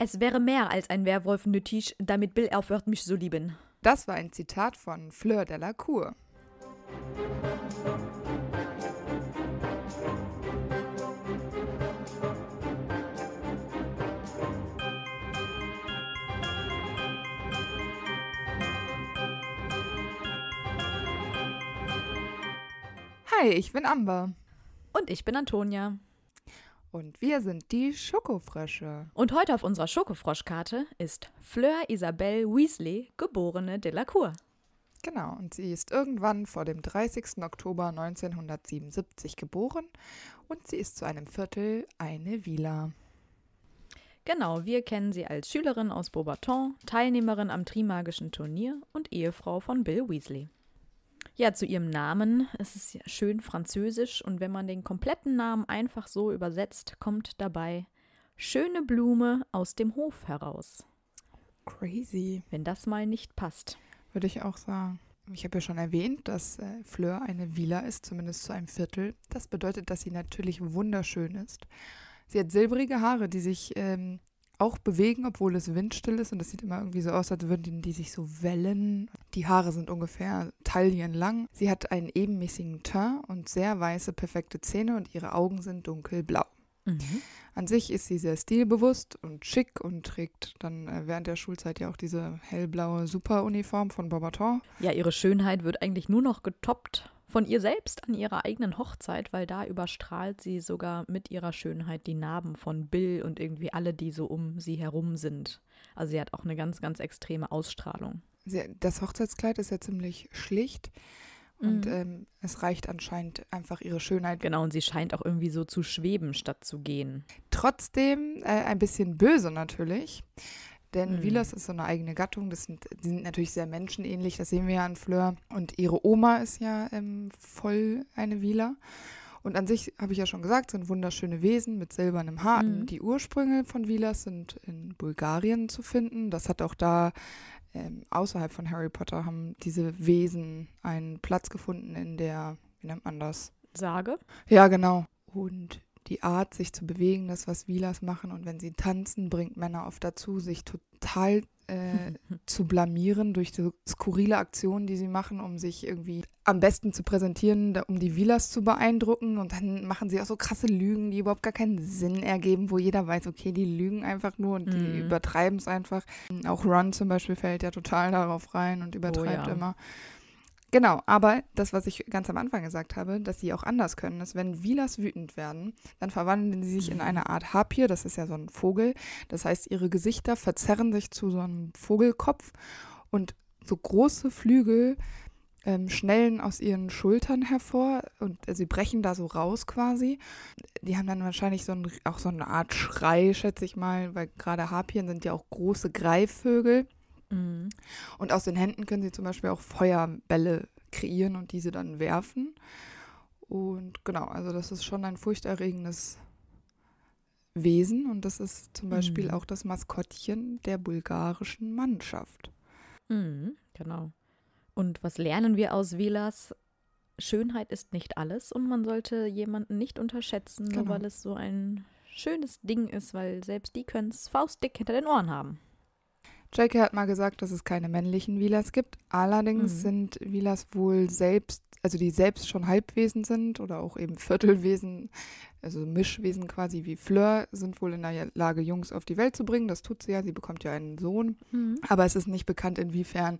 Es wäre mehr als ein Werwolf nötig, damit Bill aufhört, mich zu lieben. Das war ein Zitat von Fleur de la Cour. Hi, ich bin Amber. Und ich bin Antonia. Und wir sind die Schokofrösche. Und heute auf unserer Schokofroschkarte ist Fleur Isabelle Weasley, geborene Delacour. Genau, und sie ist irgendwann vor dem 30. Oktober 1977 geboren und sie ist zu einem Viertel eine Vila. Genau, wir kennen sie als Schülerin aus Beaubaton, Teilnehmerin am Trimagischen Turnier und Ehefrau von Bill Weasley. Ja, zu ihrem Namen. Es ist schön französisch und wenn man den kompletten Namen einfach so übersetzt, kommt dabei schöne Blume aus dem Hof heraus. Crazy. Wenn das mal nicht passt. Würde ich auch sagen. Ich habe ja schon erwähnt, dass äh, Fleur eine Villa ist, zumindest zu einem Viertel. Das bedeutet, dass sie natürlich wunderschön ist. Sie hat silbrige Haare, die sich ähm, auch bewegen, obwohl es windstill ist. Und das sieht immer irgendwie so aus, als würden die sich so wellen. Die Haare sind ungefähr taillenlang. Sie hat einen ebenmäßigen Teint und sehr weiße, perfekte Zähne und ihre Augen sind dunkelblau. Mhm. An sich ist sie sehr stilbewusst und schick und trägt dann äh, während der Schulzeit ja auch diese hellblaue Superuniform von Bobaton. Ja, ihre Schönheit wird eigentlich nur noch getoppt von ihr selbst an ihrer eigenen Hochzeit, weil da überstrahlt sie sogar mit ihrer Schönheit die Narben von Bill und irgendwie alle, die so um sie herum sind. Also sie hat auch eine ganz, ganz extreme Ausstrahlung. Das Hochzeitskleid ist ja ziemlich schlicht. Und mhm. ähm, es reicht anscheinend einfach ihre Schönheit. Genau, und sie scheint auch irgendwie so zu schweben, statt zu gehen. Trotzdem äh, ein bisschen böse natürlich. Denn mhm. Vilas ist so eine eigene Gattung. Das sind, die sind natürlich sehr menschenähnlich, das sehen wir ja an Fleur. Und ihre Oma ist ja ähm, voll eine Vila. Und an sich, habe ich ja schon gesagt, sind wunderschöne Wesen mit silbernem Haar. Mhm. Die Ursprünge von Vilas sind in Bulgarien zu finden. Das hat auch da, ähm, außerhalb von Harry Potter, haben diese Wesen einen Platz gefunden in der, wie nennt man das? Sage? Ja, genau. Und die Art, sich zu bewegen, das, was Vilas machen. Und wenn sie tanzen, bringt Männer oft dazu, sich total äh, zu blamieren durch so skurrile Aktionen, die sie machen, um sich irgendwie am besten zu präsentieren, da, um die Vilas zu beeindrucken. Und dann machen sie auch so krasse Lügen, die überhaupt gar keinen Sinn ergeben, wo jeder weiß, okay, die lügen einfach nur und mhm. die übertreiben es einfach. Auch Ron zum Beispiel fällt ja total darauf rein und oh übertreibt oh, ja. immer. Genau, aber das, was ich ganz am Anfang gesagt habe, dass sie auch anders können, ist, wenn Vilas wütend werden, dann verwandeln sie sich in eine Art Harpier, das ist ja so ein Vogel. Das heißt, ihre Gesichter verzerren sich zu so einem Vogelkopf und so große Flügel ähm, schnellen aus ihren Schultern hervor und äh, sie brechen da so raus quasi. Die haben dann wahrscheinlich so ein, auch so eine Art Schrei, schätze ich mal, weil gerade Harpien sind ja auch große Greifvögel. Mhm. Und aus den Händen können sie zum Beispiel auch Feuerbälle kreieren und diese dann werfen. Und genau, also das ist schon ein furchterregendes Wesen und das ist zum Beispiel mhm. auch das Maskottchen der bulgarischen Mannschaft. Mhm, genau. Und was lernen wir aus Vilas? Schönheit ist nicht alles und man sollte jemanden nicht unterschätzen, genau. nur weil es so ein schönes Ding ist, weil selbst die können es faustdick hinter den Ohren haben. J.K. hat mal gesagt, dass es keine männlichen Vilas gibt. Allerdings mhm. sind Vilas wohl selbst, also die selbst schon Halbwesen sind oder auch eben Viertelwesen, also Mischwesen quasi wie Fleur, sind wohl in der Lage, Jungs auf die Welt zu bringen. Das tut sie ja, sie bekommt ja einen Sohn. Mhm. Aber es ist nicht bekannt, inwiefern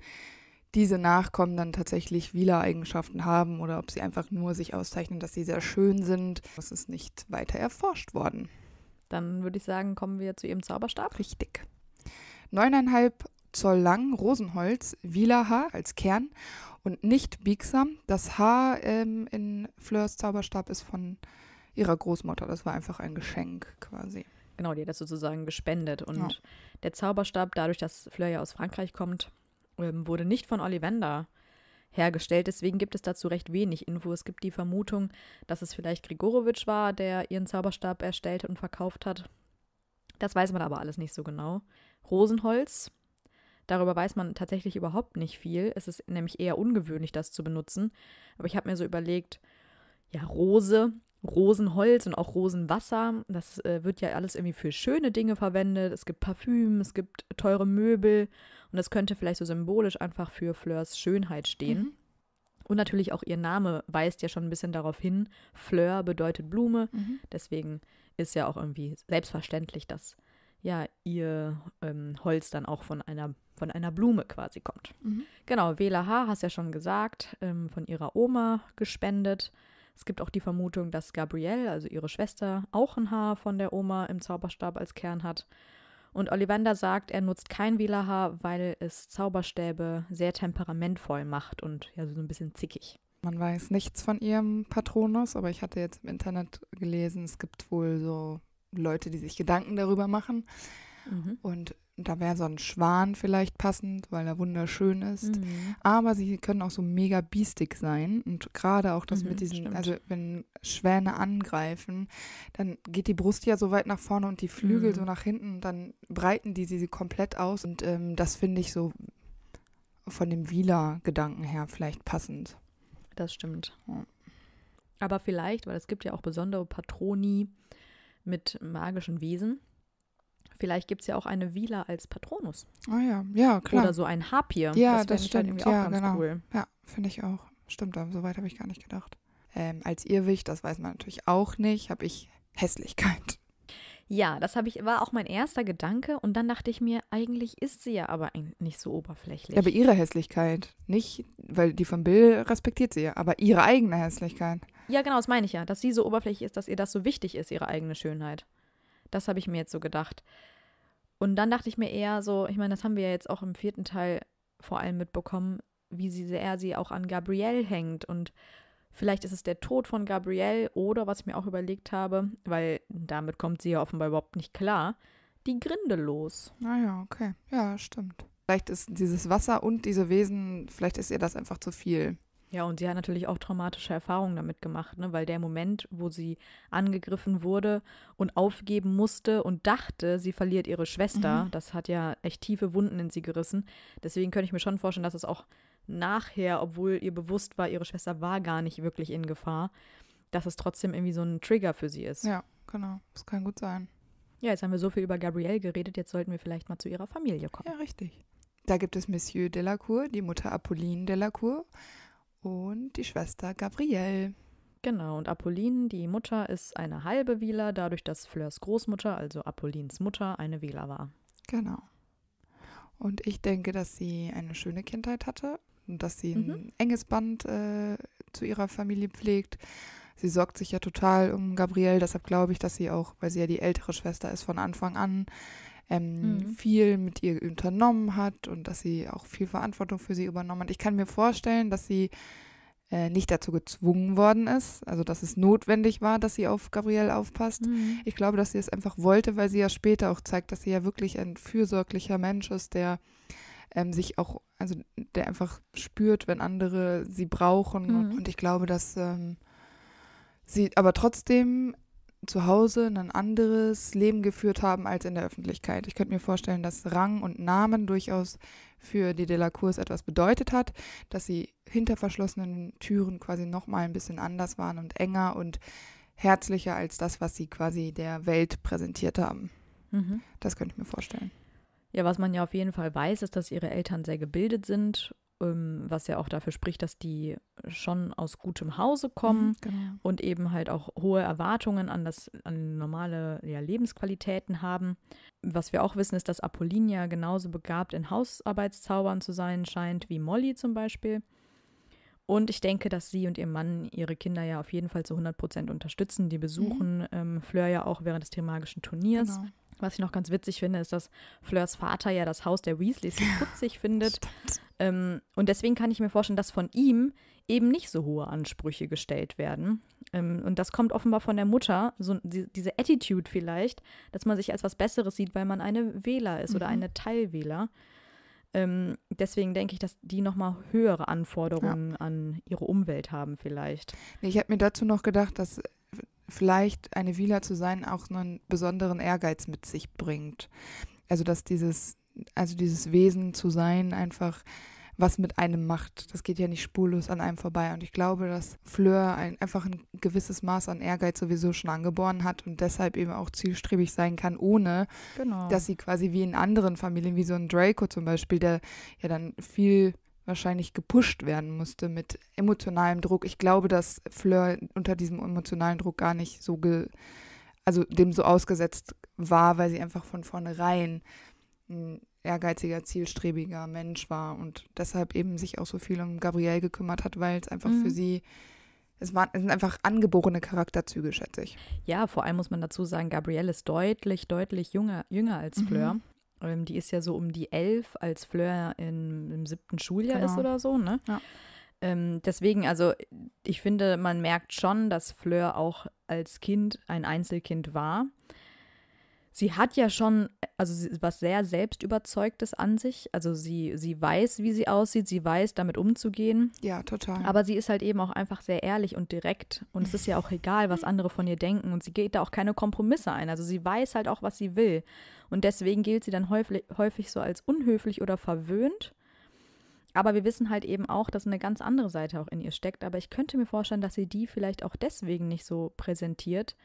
diese Nachkommen dann tatsächlich Wieler-Eigenschaften haben oder ob sie einfach nur sich auszeichnen, dass sie sehr schön sind. Das ist nicht weiter erforscht worden. Dann würde ich sagen, kommen wir zu ihrem Zauberstab. Richtig. 9,5 Zoll lang Rosenholz, Wielerhaar als Kern und nicht biegsam. Das Haar ähm, in Fleurs Zauberstab ist von ihrer Großmutter. Das war einfach ein Geschenk quasi. Genau, die hat das sozusagen gespendet. Und ja. der Zauberstab, dadurch, dass Fleur ja aus Frankreich kommt, ähm, wurde nicht von Ollivander hergestellt. Deswegen gibt es dazu recht wenig Info. Es gibt die Vermutung, dass es vielleicht Grigorowitsch war, der ihren Zauberstab erstellt und verkauft hat. Das weiß man aber alles nicht so genau. Rosenholz. Darüber weiß man tatsächlich überhaupt nicht viel. Es ist nämlich eher ungewöhnlich, das zu benutzen. Aber ich habe mir so überlegt, ja, Rose, Rosenholz und auch Rosenwasser, das äh, wird ja alles irgendwie für schöne Dinge verwendet. Es gibt Parfüm, es gibt teure Möbel und das könnte vielleicht so symbolisch einfach für Fleurs Schönheit stehen. Mhm. Und natürlich auch ihr Name weist ja schon ein bisschen darauf hin. Fleur bedeutet Blume. Mhm. Deswegen ist ja auch irgendwie selbstverständlich, dass ja ihr ähm, Holz dann auch von einer von einer Blume quasi kommt. Mhm. Genau, Wela H. hast ja schon gesagt, ähm, von ihrer Oma gespendet. Es gibt auch die Vermutung, dass Gabrielle, also ihre Schwester, auch ein Haar von der Oma im Zauberstab als Kern hat. Und Ollivander sagt, er nutzt kein Wählerhaar, weil es Zauberstäbe sehr temperamentvoll macht und ja so ein bisschen zickig. Man weiß nichts von ihrem Patronus, aber ich hatte jetzt im Internet gelesen, es gibt wohl so Leute, die sich Gedanken darüber machen. Mhm. Und da wäre so ein Schwan vielleicht passend, weil er wunderschön ist. Mhm. Aber sie können auch so mega biestig sein. Und gerade auch das mhm, mit diesen, stimmt. also wenn Schwäne angreifen, dann geht die Brust ja so weit nach vorne und die Flügel mhm. so nach hinten. dann breiten die sie komplett aus. Und ähm, das finde ich so von dem Wieler-Gedanken her vielleicht passend. Das stimmt. Ja. Aber vielleicht, weil es gibt ja auch besondere Patroni, mit magischen Wesen. Vielleicht gibt es ja auch eine Vila als Patronus. Oh ja, ja, klar. Oder so ein Harpier. Ja, das, das halt stimmt. Irgendwie auch ganz genau. cool. Ja, finde ich auch. Stimmt, so weit habe ich gar nicht gedacht. Ähm, als Irrwicht, das weiß man natürlich auch nicht, habe ich Hässlichkeit. Ja, das ich, war auch mein erster Gedanke und dann dachte ich mir, eigentlich ist sie ja aber nicht so oberflächlich. Ja, aber ihre Hässlichkeit, nicht, weil die von Bill respektiert sie ja, aber ihre eigene Hässlichkeit. Ja, genau, das meine ich ja. Dass sie so oberflächlich ist, dass ihr das so wichtig ist, ihre eigene Schönheit. Das habe ich mir jetzt so gedacht. Und dann dachte ich mir eher so, ich meine, das haben wir ja jetzt auch im vierten Teil vor allem mitbekommen, wie sie sehr sie auch an Gabrielle hängt. Und vielleicht ist es der Tod von Gabrielle oder, was ich mir auch überlegt habe, weil damit kommt sie ja offenbar überhaupt nicht klar, die Grinde los. Naja, ah okay. Ja, stimmt. Vielleicht ist dieses Wasser und diese Wesen, vielleicht ist ihr das einfach zu viel. Ja, und sie hat natürlich auch traumatische Erfahrungen damit gemacht, ne? weil der Moment, wo sie angegriffen wurde und aufgeben musste und dachte, sie verliert ihre Schwester, mhm. das hat ja echt tiefe Wunden in sie gerissen. Deswegen könnte ich mir schon vorstellen, dass es auch nachher, obwohl ihr bewusst war, ihre Schwester war gar nicht wirklich in Gefahr, dass es trotzdem irgendwie so ein Trigger für sie ist. Ja, genau. Das kann gut sein. Ja, jetzt haben wir so viel über Gabrielle geredet, jetzt sollten wir vielleicht mal zu ihrer Familie kommen. Ja, richtig. Da gibt es Monsieur Delacour, die Mutter Apolline Delacour und die Schwester Gabrielle. Genau, und Apolline, die Mutter, ist eine halbe Wieler, dadurch, dass Fleurs Großmutter, also Apollines Mutter, eine Wieler war. Genau. Und ich denke, dass sie eine schöne Kindheit hatte und dass sie mhm. ein enges Band äh, zu ihrer Familie pflegt. Sie sorgt sich ja total um Gabrielle, deshalb glaube ich, dass sie auch, weil sie ja die ältere Schwester ist, von Anfang an ähm, mhm. viel mit ihr unternommen hat und dass sie auch viel Verantwortung für sie übernommen hat. Ich kann mir vorstellen, dass sie äh, nicht dazu gezwungen worden ist, also dass es notwendig war, dass sie auf Gabrielle aufpasst. Mhm. Ich glaube, dass sie es einfach wollte, weil sie ja später auch zeigt, dass sie ja wirklich ein fürsorglicher Mensch ist, der ähm, sich auch, also der einfach spürt, wenn andere sie brauchen. Mhm. Und, und, ich glaube, dass ähm, sie aber trotzdem zu Hause ein anderes Leben geführt haben als in der Öffentlichkeit. Ich könnte mir vorstellen, dass Rang und Namen durchaus für die Delacours etwas bedeutet hat, dass sie hinter verschlossenen Türen quasi nochmal ein bisschen anders waren und enger und herzlicher als das, was sie quasi der Welt präsentiert haben. Mhm. Das könnte ich mir vorstellen. Ja, was man ja auf jeden Fall weiß, ist, dass ihre Eltern sehr gebildet sind ähm, was ja auch dafür spricht, dass die schon aus gutem Hause mhm, kommen genau. und eben halt auch hohe Erwartungen an das an normale ja, Lebensqualitäten haben. Was wir auch wissen, ist, dass Apollinia genauso begabt in Hausarbeitszaubern zu sein scheint wie Molly zum Beispiel. Und ich denke, dass sie und ihr Mann ihre Kinder ja auf jeden Fall zu 100 Prozent unterstützen. Die besuchen mhm. Ähm, Fleur ja auch während des Trimagischen Turniers. Genau. Was ich noch ganz witzig finde, ist, dass Fleurs Vater ja das Haus der Weasleys putzig findet. Stimmt ähm, und deswegen kann ich mir vorstellen, dass von ihm eben nicht so hohe Ansprüche gestellt werden. Ähm, und das kommt offenbar von der Mutter, so die, diese Attitude vielleicht, dass man sich als was Besseres sieht, weil man eine Wähler ist mhm. oder eine Teilwähler. Ähm, deswegen denke ich, dass die nochmal höhere Anforderungen ja. an ihre Umwelt haben vielleicht. Ich habe mir dazu noch gedacht, dass vielleicht eine Wähler zu sein auch einen besonderen Ehrgeiz mit sich bringt. Also dass dieses also dieses Wesen zu sein, einfach was mit einem macht. Das geht ja nicht spurlos an einem vorbei. Und ich glaube, dass Fleur ein, einfach ein gewisses Maß an Ehrgeiz sowieso schon angeboren hat und deshalb eben auch zielstrebig sein kann, ohne genau. dass sie quasi wie in anderen Familien, wie so ein Draco zum Beispiel, der ja dann viel wahrscheinlich gepusht werden musste mit emotionalem Druck. Ich glaube, dass Fleur unter diesem emotionalen Druck gar nicht so, ge also dem so ausgesetzt war, weil sie einfach von vornherein hm, ehrgeiziger, zielstrebiger Mensch war und deshalb eben sich auch so viel um Gabrielle gekümmert hat, weil es einfach mhm. für sie, es, waren, es sind einfach angeborene Charakterzüge, schätze ich. Ja, vor allem muss man dazu sagen, Gabrielle ist deutlich, deutlich jünger, jünger als mhm. Fleur. Mhm. Ähm, die ist ja so um die elf, als Fleur in, im siebten Schuljahr genau. ist oder so, ne? Ja. Ähm, deswegen, also ich finde, man merkt schon, dass Fleur auch als Kind ein Einzelkind war sie hat ja schon, also was sehr selbstüberzeugtes an sich. Also sie, sie weiß, wie sie aussieht, sie weiß, damit umzugehen. Ja, total. Aber sie ist halt eben auch einfach sehr ehrlich und direkt. Und es ist ja auch egal, was andere von ihr denken. Und sie geht da auch keine Kompromisse ein. Also sie weiß halt auch, was sie will. Und deswegen gilt sie dann häufig, häufig so als unhöflich oder verwöhnt. Aber wir wissen halt eben auch, dass eine ganz andere Seite auch in ihr steckt. Aber ich könnte mir vorstellen, dass sie die vielleicht auch deswegen nicht so präsentiert,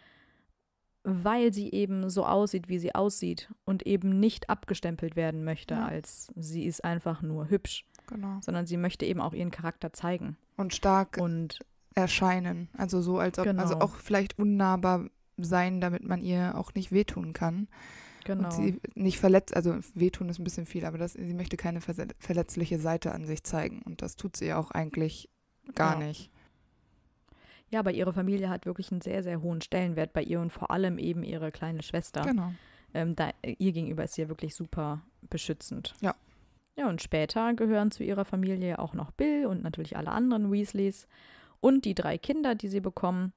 weil sie eben so aussieht, wie sie aussieht und eben nicht abgestempelt werden möchte, ja. als sie ist einfach nur hübsch. Genau. Sondern sie möchte eben auch ihren Charakter zeigen. Und stark und erscheinen. Also so, als ob, also genau. also auch vielleicht unnahbar sein, damit man ihr auch nicht wehtun kann. Genau. Und sie nicht verletzt, also wehtun ist ein bisschen viel, aber das, sie möchte keine verletzliche Seite an sich zeigen. Und das tut sie ja auch eigentlich gar ja. nicht. Ja, aber ihre Familie hat wirklich einen sehr, sehr hohen Stellenwert bei ihr und vor allem eben ihre kleine Schwester. Genau. Ähm, da, ihr gegenüber ist sie ja wirklich super beschützend. Ja. Ja, und später gehören zu ihrer Familie auch noch Bill und natürlich alle anderen Weasleys und die drei Kinder, die sie bekommen.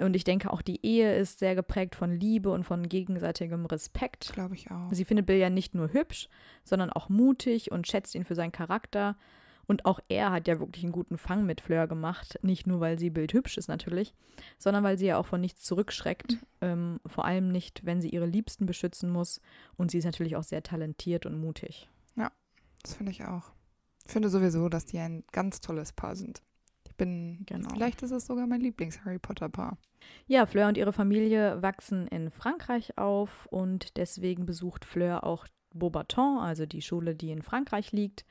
Und ich denke, auch die Ehe ist sehr geprägt von Liebe und von gegenseitigem Respekt. Glaube ich auch. Sie findet Bill ja nicht nur hübsch, sondern auch mutig und schätzt ihn für seinen Charakter und auch er hat ja wirklich einen guten Fang mit Fleur gemacht. Nicht nur, weil sie bildhübsch ist natürlich, sondern weil sie ja auch von nichts zurückschreckt. Mhm. Ähm, vor allem nicht, wenn sie ihre Liebsten beschützen muss. Und sie ist natürlich auch sehr talentiert und mutig. Ja, das finde ich auch. Ich finde sowieso, dass die ein ganz tolles Paar sind. Ich bin, genau. vielleicht ist es sogar mein Lieblings-Harry Potter-Paar. Ja, Fleur und ihre Familie wachsen in Frankreich auf und deswegen besucht Fleur auch Beaubaton, also die Schule, die in Frankreich liegt.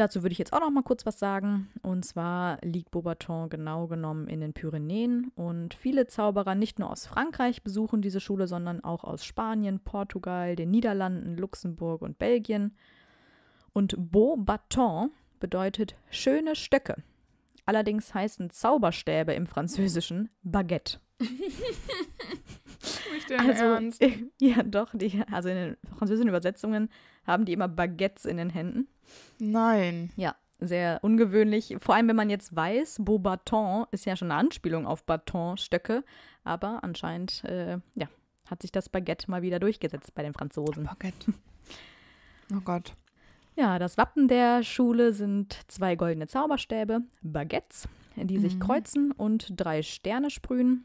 Dazu würde ich jetzt auch noch mal kurz was sagen. Und zwar liegt Beaubaton genau genommen in den Pyrenäen und viele Zauberer nicht nur aus Frankreich besuchen diese Schule, sondern auch aus Spanien, Portugal, den Niederlanden, Luxemburg und Belgien. Und Beaubaton bedeutet schöne Stöcke. Allerdings heißen Zauberstäbe im Französischen Baguette. also, Ernst. Ja, doch. Die, also in den französischen Übersetzungen haben die immer Baguettes in den Händen. Nein. Ja, sehr ungewöhnlich. Vor allem, wenn man jetzt weiß, Beaubaton ist ja schon eine Anspielung auf Batonstöcke, aber anscheinend, äh, ja, hat sich das Baguette mal wieder durchgesetzt bei den Franzosen. Baguette. Oh Gott. Ja, das Wappen der Schule sind zwei goldene Zauberstäbe, Baguettes, die sich mhm. kreuzen und drei Sterne sprühen.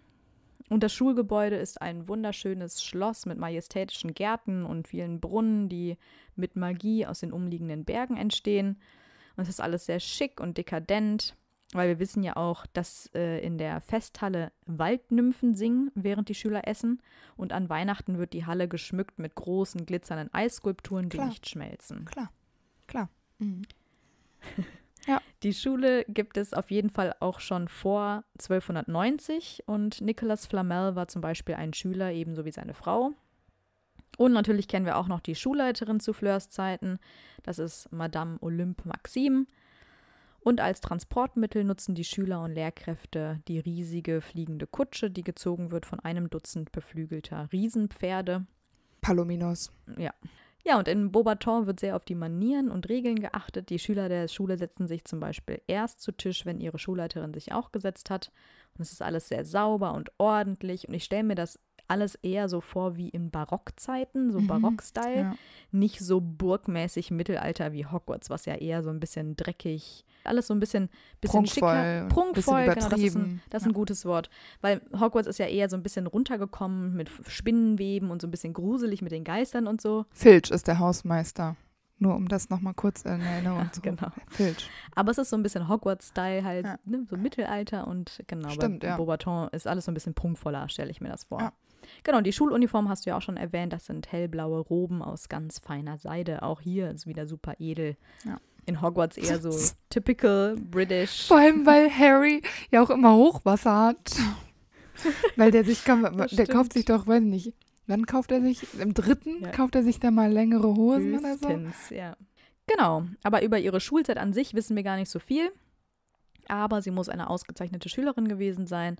Und das Schulgebäude ist ein wunderschönes Schloss mit majestätischen Gärten und vielen Brunnen, die mit Magie aus den umliegenden Bergen entstehen. Und es ist alles sehr schick und dekadent, weil wir wissen ja auch, dass äh, in der Festhalle Waldnymphen singen, während die Schüler essen. Und an Weihnachten wird die Halle geschmückt mit großen glitzernden Eisskulpturen, die Klar. nicht schmelzen. Klar, Klar. Mhm. Ja. Die Schule gibt es auf jeden Fall auch schon vor 1290 und Nicolas Flamel war zum Beispiel ein Schüler, ebenso wie seine Frau. Und natürlich kennen wir auch noch die Schulleiterin zu Fleurs Zeiten, das ist Madame Olympe Maxime. Und als Transportmittel nutzen die Schüler und Lehrkräfte die riesige fliegende Kutsche, die gezogen wird von einem Dutzend beflügelter Riesenpferde. Palominos. Ja. Ja, und in Beaubaton wird sehr auf die Manieren und Regeln geachtet. Die Schüler der Schule setzen sich zum Beispiel erst zu Tisch, wenn ihre Schulleiterin sich auch gesetzt hat. Und es ist alles sehr sauber und ordentlich. Und ich stelle mir das alles eher so vor wie in Barockzeiten, so mhm, Barockstyle. Ja. Nicht so burgmäßig Mittelalter wie Hogwarts, was ja eher so ein bisschen dreckig, alles so ein bisschen, bisschen prunkvoll, schicker, prunkvoll, bisschen genau, das ist, ein, das ist ein gutes Wort. Weil Hogwarts ist ja eher so ein bisschen runtergekommen mit Spinnenweben und so ein bisschen gruselig mit den Geistern und so. Filch ist der Hausmeister. Nur um das nochmal kurz in Erinnerung zu genau. Filch. Aber es ist so ein bisschen Hogwarts-Style halt, ja. ne? so Mittelalter und genau, Stimmt, bei ja. Beaubaton ist alles so ein bisschen prunkvoller, stelle ich mir das vor. Ja. Genau, die Schuluniform hast du ja auch schon erwähnt, das sind hellblaue Roben aus ganz feiner Seide. Auch hier ist wieder super edel. Ja in Hogwarts eher so typical British. Vor allem, weil Harry ja auch immer Hochwasser hat. weil der sich, kann, der kauft sich doch, weiß nicht, wann kauft er sich? Im dritten ja. kauft er sich dann mal längere Hosen Höchstens, oder so? ja. Genau, aber über ihre Schulzeit an sich wissen wir gar nicht so viel. Aber sie muss eine ausgezeichnete Schülerin gewesen sein.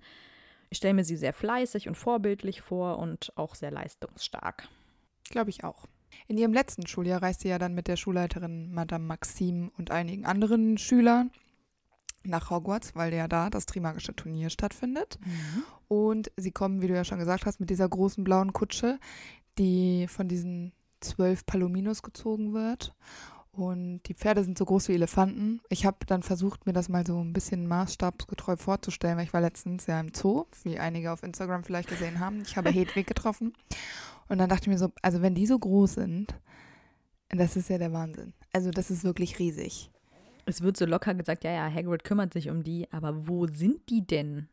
Ich stelle mir sie sehr fleißig und vorbildlich vor und auch sehr leistungsstark. Glaube ich auch. In ihrem letzten Schuljahr reist sie ja dann mit der Schulleiterin Madame Maxim und einigen anderen Schülern nach Hogwarts, weil ja da das Trimagische Turnier stattfindet. Mhm. Und sie kommen, wie du ja schon gesagt hast, mit dieser großen blauen Kutsche, die von diesen zwölf Palominos gezogen wird. Und die Pferde sind so groß wie Elefanten. Ich habe dann versucht, mir das mal so ein bisschen maßstabsgetreu vorzustellen, weil ich war letztens ja im Zoo, wie einige auf Instagram vielleicht gesehen haben. Ich habe Hedwig getroffen. Und dann dachte ich mir so, also wenn die so groß sind, das ist ja der Wahnsinn. Also das ist wirklich riesig. Es wird so locker gesagt, ja, ja, Hagrid kümmert sich um die, aber wo sind die denn?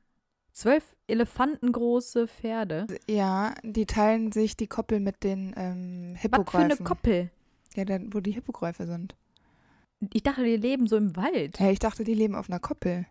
Zwölf elefantengroße Pferde. Ja, die teilen sich die Koppel mit den ähm, Hippogreifen. Was für eine Koppel? Ja, da, wo die Hippogreife sind. Ich dachte, die leben so im Wald. Ja, ich dachte, die leben auf einer Koppel.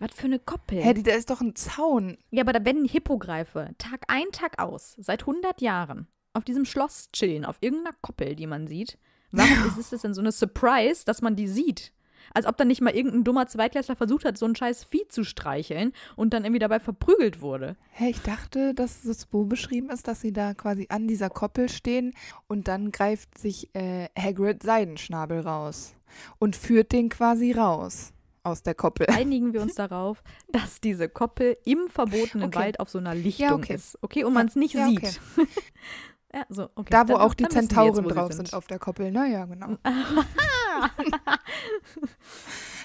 Was für eine Koppel? Hä, da ist doch ein Zaun. Ja, aber da werden Hippogreife Tag ein, Tag aus, seit 100 Jahren, auf diesem Schloss chillen, auf irgendeiner Koppel, die man sieht. Warum ist es das denn so eine Surprise, dass man die sieht? Als ob dann nicht mal irgendein dummer Zweitklässler versucht hat, so ein scheiß Vieh zu streicheln und dann irgendwie dabei verprügelt wurde. Hä, hey, ich dachte, dass es so beschrieben ist, dass sie da quasi an dieser Koppel stehen und dann greift sich äh, Hagrid Seidenschnabel raus und führt den quasi raus aus der Koppel. Einigen wir uns darauf, dass diese Koppel im verbotenen okay. Wald auf so einer Lichtung ja, okay. ist. Okay, und man es nicht ja, sieht. Okay. ja, so, da, wo dann, auch die Zentauren jetzt, drauf sind. auf der Koppel. Naja, ne? genau.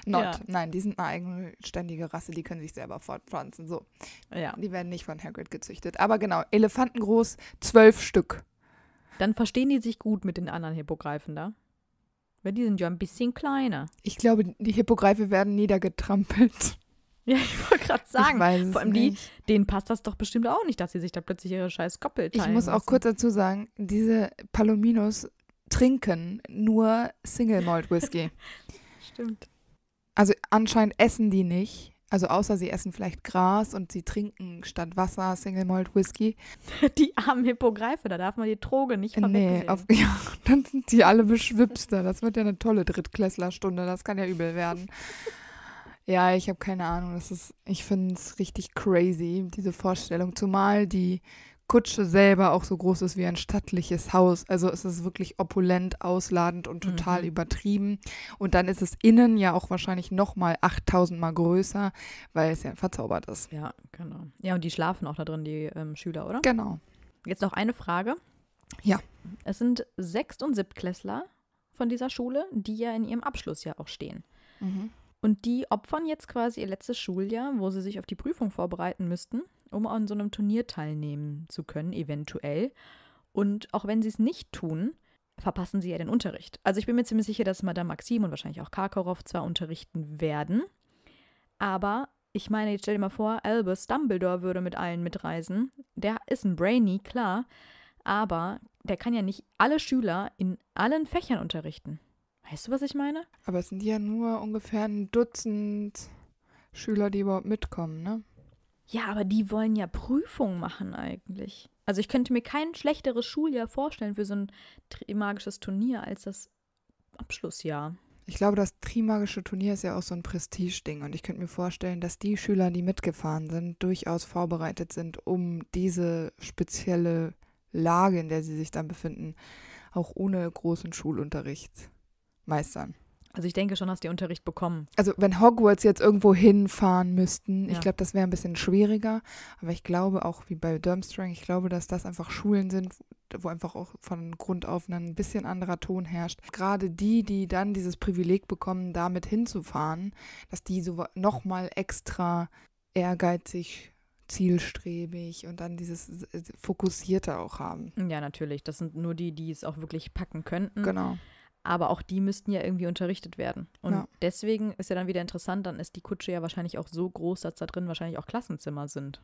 Not. Nein, die sind eine eigenständige Rasse, die können sich selber fortpflanzen. So. Die werden nicht von Hagrid gezüchtet. Aber genau, Elefantengroß, zwölf Stück. Dann verstehen die sich gut mit den anderen Hippogreifen da. Weil die sind ja ein bisschen kleiner. Ich glaube, die Hippogreife werden niedergetrampelt. Ja, ich wollte gerade sagen. Ich weiß Vor allem die, denen passt das doch bestimmt auch nicht, dass sie sich da plötzlich ihre scheiß Koppel teilen. Ich muss auch lassen. kurz dazu sagen, diese Palominos trinken nur Single Malt Whisky. Stimmt. Also anscheinend essen die nicht. Also außer sie essen vielleicht Gras und sie trinken statt Wasser Single Malt Whisky. Die armen Hippogreife, da darf man die Droge nicht verwechseln. Nee, auf, ja, dann sind die alle beschwipster. Das wird ja eine tolle Drittklässlerstunde, das kann ja übel werden. ja, ich habe keine Ahnung, das ist, ich finde es richtig crazy, diese Vorstellung. Zumal die Kutsche selber auch so groß ist wie ein stattliches Haus. Also es ist wirklich opulent, ausladend und total mhm. übertrieben. Und dann ist es innen ja auch wahrscheinlich nochmal 8000 Mal größer, weil es ja verzaubert ist. Ja, genau. Ja, und die schlafen auch da drin, die ähm, Schüler, oder? Genau. Jetzt noch eine Frage. Ja. Es sind Sechst- und Siebtklässler von dieser Schule, die ja in ihrem Abschlussjahr auch stehen. Mhm. Und die opfern jetzt quasi ihr letztes Schuljahr, wo sie sich auf die Prüfung vorbereiten müssten, um an so einem Turnier teilnehmen zu können, eventuell. Und auch wenn sie es nicht tun, verpassen sie ja den Unterricht. Also ich bin mir ziemlich sicher, dass Madame Maxim und wahrscheinlich auch Karkaroff zwar unterrichten werden, aber ich meine, jetzt stell dir mal vor, Albus Dumbledore würde mit allen mitreisen. Der ist ein Brainy, klar, aber der kann ja nicht alle Schüler in allen Fächern unterrichten. Weißt du, was ich meine? Aber es sind ja nur ungefähr ein Dutzend Schüler, die überhaupt mitkommen, ne? Ja, aber die wollen ja Prüfungen machen eigentlich. Also ich könnte mir kein schlechteres Schuljahr vorstellen für so ein trimagisches Turnier als das Abschlussjahr. Ich glaube, das Trimagische Turnier ist ja auch so ein Prestigeding und ich könnte mir vorstellen, dass die Schüler, die mitgefahren sind, durchaus vorbereitet sind, um diese spezielle Lage, in der sie sich dann befinden, auch ohne großen Schulunterricht meistern. Also ich denke schon, dass die Unterricht bekommen. Also wenn Hogwarts jetzt irgendwo hinfahren müssten, ja. ich glaube, das wäre ein bisschen schwieriger. Aber ich glaube auch, wie bei Durmstrang, ich glaube, dass das einfach Schulen sind, wo einfach auch von Grund auf ein bisschen anderer Ton herrscht. Gerade die, die dann dieses Privileg bekommen, damit hinzufahren, dass die so nochmal extra ehrgeizig zielstrebig und dann dieses Fokussierte auch haben. Ja, natürlich. Das sind nur die, die es auch wirklich packen könnten. Genau aber auch die müssten ja irgendwie unterrichtet werden. Und ja. deswegen ist ja dann wieder interessant, dann ist die Kutsche ja wahrscheinlich auch so groß, dass da drin wahrscheinlich auch Klassenzimmer sind.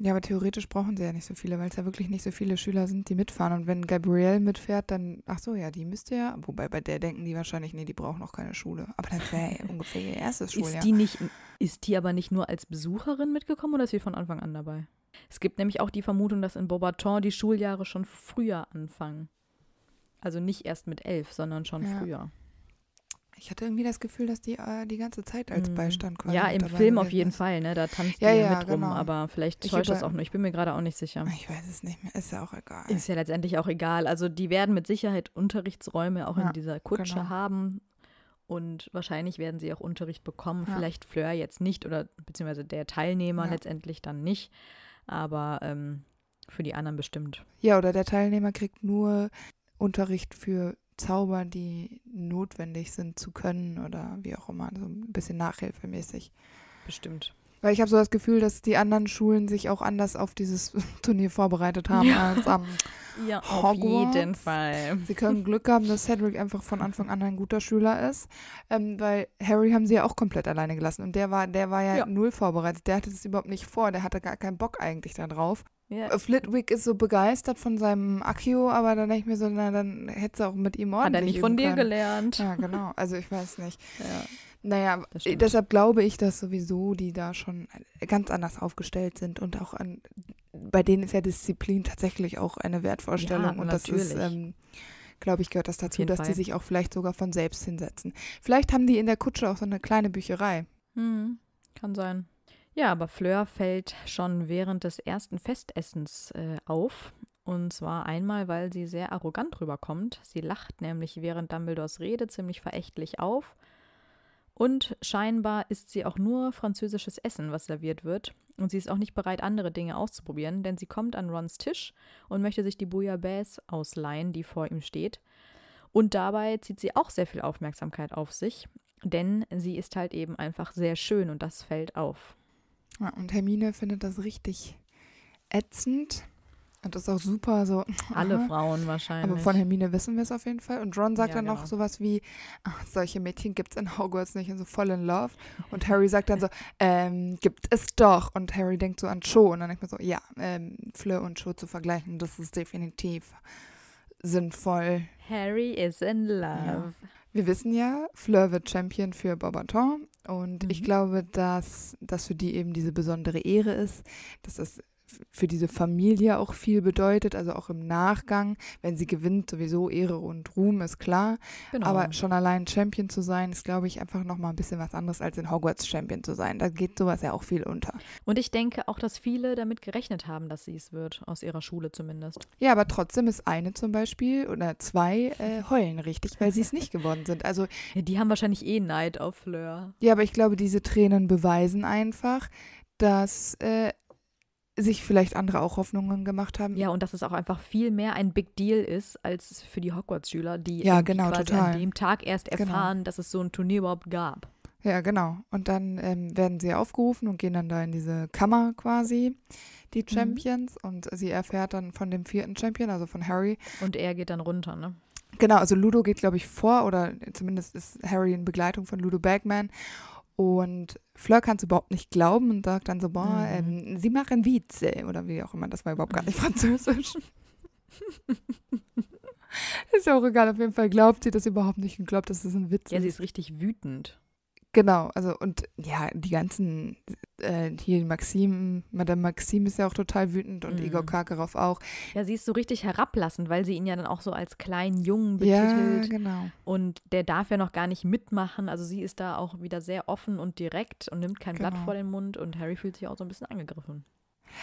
Ja, aber theoretisch brauchen sie ja nicht so viele, weil es ja wirklich nicht so viele Schüler sind, die mitfahren. Und wenn Gabrielle mitfährt, dann, ach so, ja, die müsste ja, wobei bei der denken die wahrscheinlich, nee, die braucht noch keine Schule. Aber das wäre ja ungefähr ihr erstes Schuljahr. Ist die, nicht, ist die aber nicht nur als Besucherin mitgekommen oder ist sie von Anfang an dabei? Es gibt nämlich auch die Vermutung, dass in Bobaton die Schuljahre schon früher anfangen. Also nicht erst mit elf, sondern schon ja. früher. Ich hatte irgendwie das Gefühl, dass die äh, die ganze Zeit als mhm. Beistand quasi. Ja, im Film auf jeden ist. Fall, ne? Da tanzt ja, die ja, mit rum, genau. aber vielleicht täuscht das auch nur. Ich bin mir gerade auch nicht sicher. Ich weiß es nicht mehr. Ist ja auch egal. Ist ja letztendlich auch egal. Also die werden mit Sicherheit Unterrichtsräume auch ja, in dieser genau. Kutsche genau. haben. Und wahrscheinlich werden sie auch Unterricht bekommen. Ja. Vielleicht Fleur jetzt nicht oder beziehungsweise der Teilnehmer letztendlich dann nicht. Aber ähm, für die anderen bestimmt. Ja, oder der Teilnehmer kriegt nur Unterricht für Zauber, die notwendig sind zu können oder wie auch immer, so ein bisschen nachhilfemäßig. Bestimmt. Weil ich habe so das Gefühl, dass die anderen Schulen sich auch anders auf dieses Turnier vorbereitet haben ja. als am ja, Hogwarts. Auf jeden Fall. Sie können Glück haben, dass Cedric einfach von Anfang an ein guter Schüler ist. Ähm, weil Harry haben sie ja auch komplett alleine gelassen. Und der war, der war ja, ja, null vorbereitet. Der hatte das überhaupt nicht vor. Der hatte gar keinen Bock eigentlich darauf. Ja. Äh, Flitwick ist so begeistert von seinem Akio, aber dann denke ich mir so, na, dann hätte sie auch mit ihm ordentlich. Hat er nicht von dir können. gelernt. Ja, genau. Also ich weiß nicht. Ja. Naja, äh, deshalb glaube ich, dass sowieso die da schon äh, ganz anders aufgestellt sind und auch an, bei denen ist ja Disziplin tatsächlich auch eine Wertvorstellung ja, und natürlich. das ist, ähm, glaube ich, gehört das dazu, dass Fall. die sich auch vielleicht sogar von selbst hinsetzen. Vielleicht haben die in der Kutsche auch so eine kleine Bücherei. Hm, kann sein. Ja, aber Fleur fällt schon während des ersten Festessens äh, auf. Und zwar einmal, weil sie sehr arrogant rüberkommt. Sie lacht nämlich während Dumbledores Rede ziemlich verächtlich auf. Und scheinbar isst sie auch nur französisches Essen, was serviert wird. Und sie ist auch nicht bereit, andere Dinge auszuprobieren, denn sie kommt an Rons Tisch und möchte sich die Bouillabaisse ausleihen, die vor ihm steht. Und dabei zieht sie auch sehr viel Aufmerksamkeit auf sich, denn sie ist halt eben einfach sehr schön und das fällt auf. Ja, und Hermine findet das richtig ätzend. Und das ist auch super so. Alle Frauen wahrscheinlich. Aber von Hermine wissen wir es auf jeden Fall. Und Ron sagt ja, dann genau. noch sowas wie, ach, solche Mädchen gibt es in Hogwarts nicht und so voll in love. Und Harry sagt dann so, ähm, gibt es doch. Und Harry denkt so an Cho. Und dann denkt man so, ja, ähm, Fleur und Cho zu vergleichen, das ist definitiv sinnvoll. Harry is in love. Ja. Wir wissen ja, Fleur wird Champion für Bobaton und mhm. ich glaube, dass das für die eben diese besondere Ehre ist, dass das für diese Familie auch viel bedeutet, also auch im Nachgang, wenn sie gewinnt, sowieso Ehre und Ruhm ist klar. Genau. Aber schon allein Champion zu sein, ist, glaube ich, einfach nochmal ein bisschen was anderes, als in Hogwarts Champion zu sein. Da geht sowas ja auch viel unter. Und ich denke auch, dass viele damit gerechnet haben, dass sie es wird, aus ihrer Schule zumindest. Ja, aber trotzdem ist eine zum Beispiel oder zwei äh, heulen richtig, weil sie es nicht geworden sind. Also die haben wahrscheinlich eh Neid auf Fleur. Ja, aber ich glaube, diese Tränen beweisen einfach, dass äh, sich vielleicht andere auch Hoffnungen gemacht haben. Ja, und dass es auch einfach viel mehr ein Big Deal ist als für die Hogwarts-Schüler, die ja, genau, quasi total. an dem Tag erst genau. erfahren, genau. dass es so ein Turnier überhaupt gab. Ja, genau. Und dann ähm, werden sie aufgerufen und gehen dann da in diese Kammer quasi, die mhm. Champions. Mhm. Und sie erfährt dann von dem vierten Champion, also von Harry. Und er geht dann runter, ne? Genau, also Ludo geht, glaube ich, vor oder zumindest ist Harry in Begleitung von Ludo Bagman. Und Fleur kann es überhaupt nicht glauben und sagt dann so, boah, mhm. ähm, sie machen Witze oder wie auch immer, das war überhaupt gar nicht französisch. ist ja auch egal, auf jeden Fall glaubt sie das überhaupt nicht und glaubt, dass das ein Witz. ist. Ja, sie ist richtig wütend. Genau, also und ja, die ganzen, äh, hier Maxim, Madame Maxim ist ja auch total wütend und mhm. Igor Karkaroff auch. Ja, sie ist so richtig herablassend, weil sie ihn ja dann auch so als kleinen Jungen betitelt. Ja, genau. Und der darf ja noch gar nicht mitmachen, also sie ist da auch wieder sehr offen und direkt und nimmt kein genau. Blatt vor den Mund und Harry fühlt sich auch so ein bisschen angegriffen.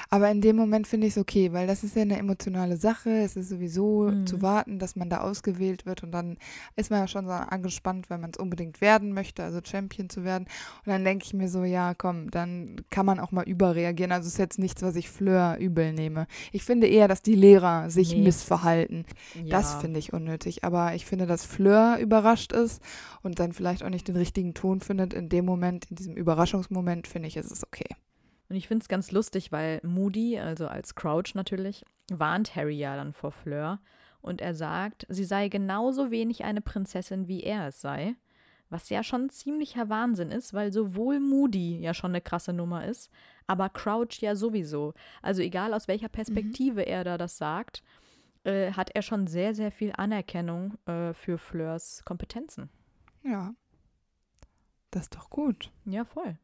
Aber in dem Moment finde ich es okay, weil das ist ja eine emotionale Sache. Es ist sowieso mhm. zu warten, dass man da ausgewählt wird und dann ist man ja schon so angespannt, weil man es unbedingt werden möchte, also Champion zu werden. Und dann denke ich mir so, ja, komm, dann kann man auch mal überreagieren. Also ist jetzt nichts, was ich Fleur übel nehme. Ich finde eher, dass die Lehrer sich nee. missverhalten. Ja. Das finde ich unnötig. Aber ich finde, dass Fleur überrascht ist und dann vielleicht auch nicht den richtigen Ton findet in dem Moment, in diesem Überraschungsmoment, finde ich, ist es okay. Und ich finde es ganz lustig, weil Moody, also als Crouch natürlich, warnt Harry ja dann vor Fleur und er sagt, sie sei genauso wenig eine Prinzessin, wie er es sei. Was ja schon ziemlicher Wahnsinn ist, weil sowohl Moody ja schon eine krasse Nummer ist, aber Crouch ja sowieso. Also egal aus welcher mhm. Perspektive mhm. er da das sagt, äh, hat er schon sehr, sehr viel Anerkennung äh, für Fleurs Kompetenzen. Ja. Das ist doch gut. Ja, voll.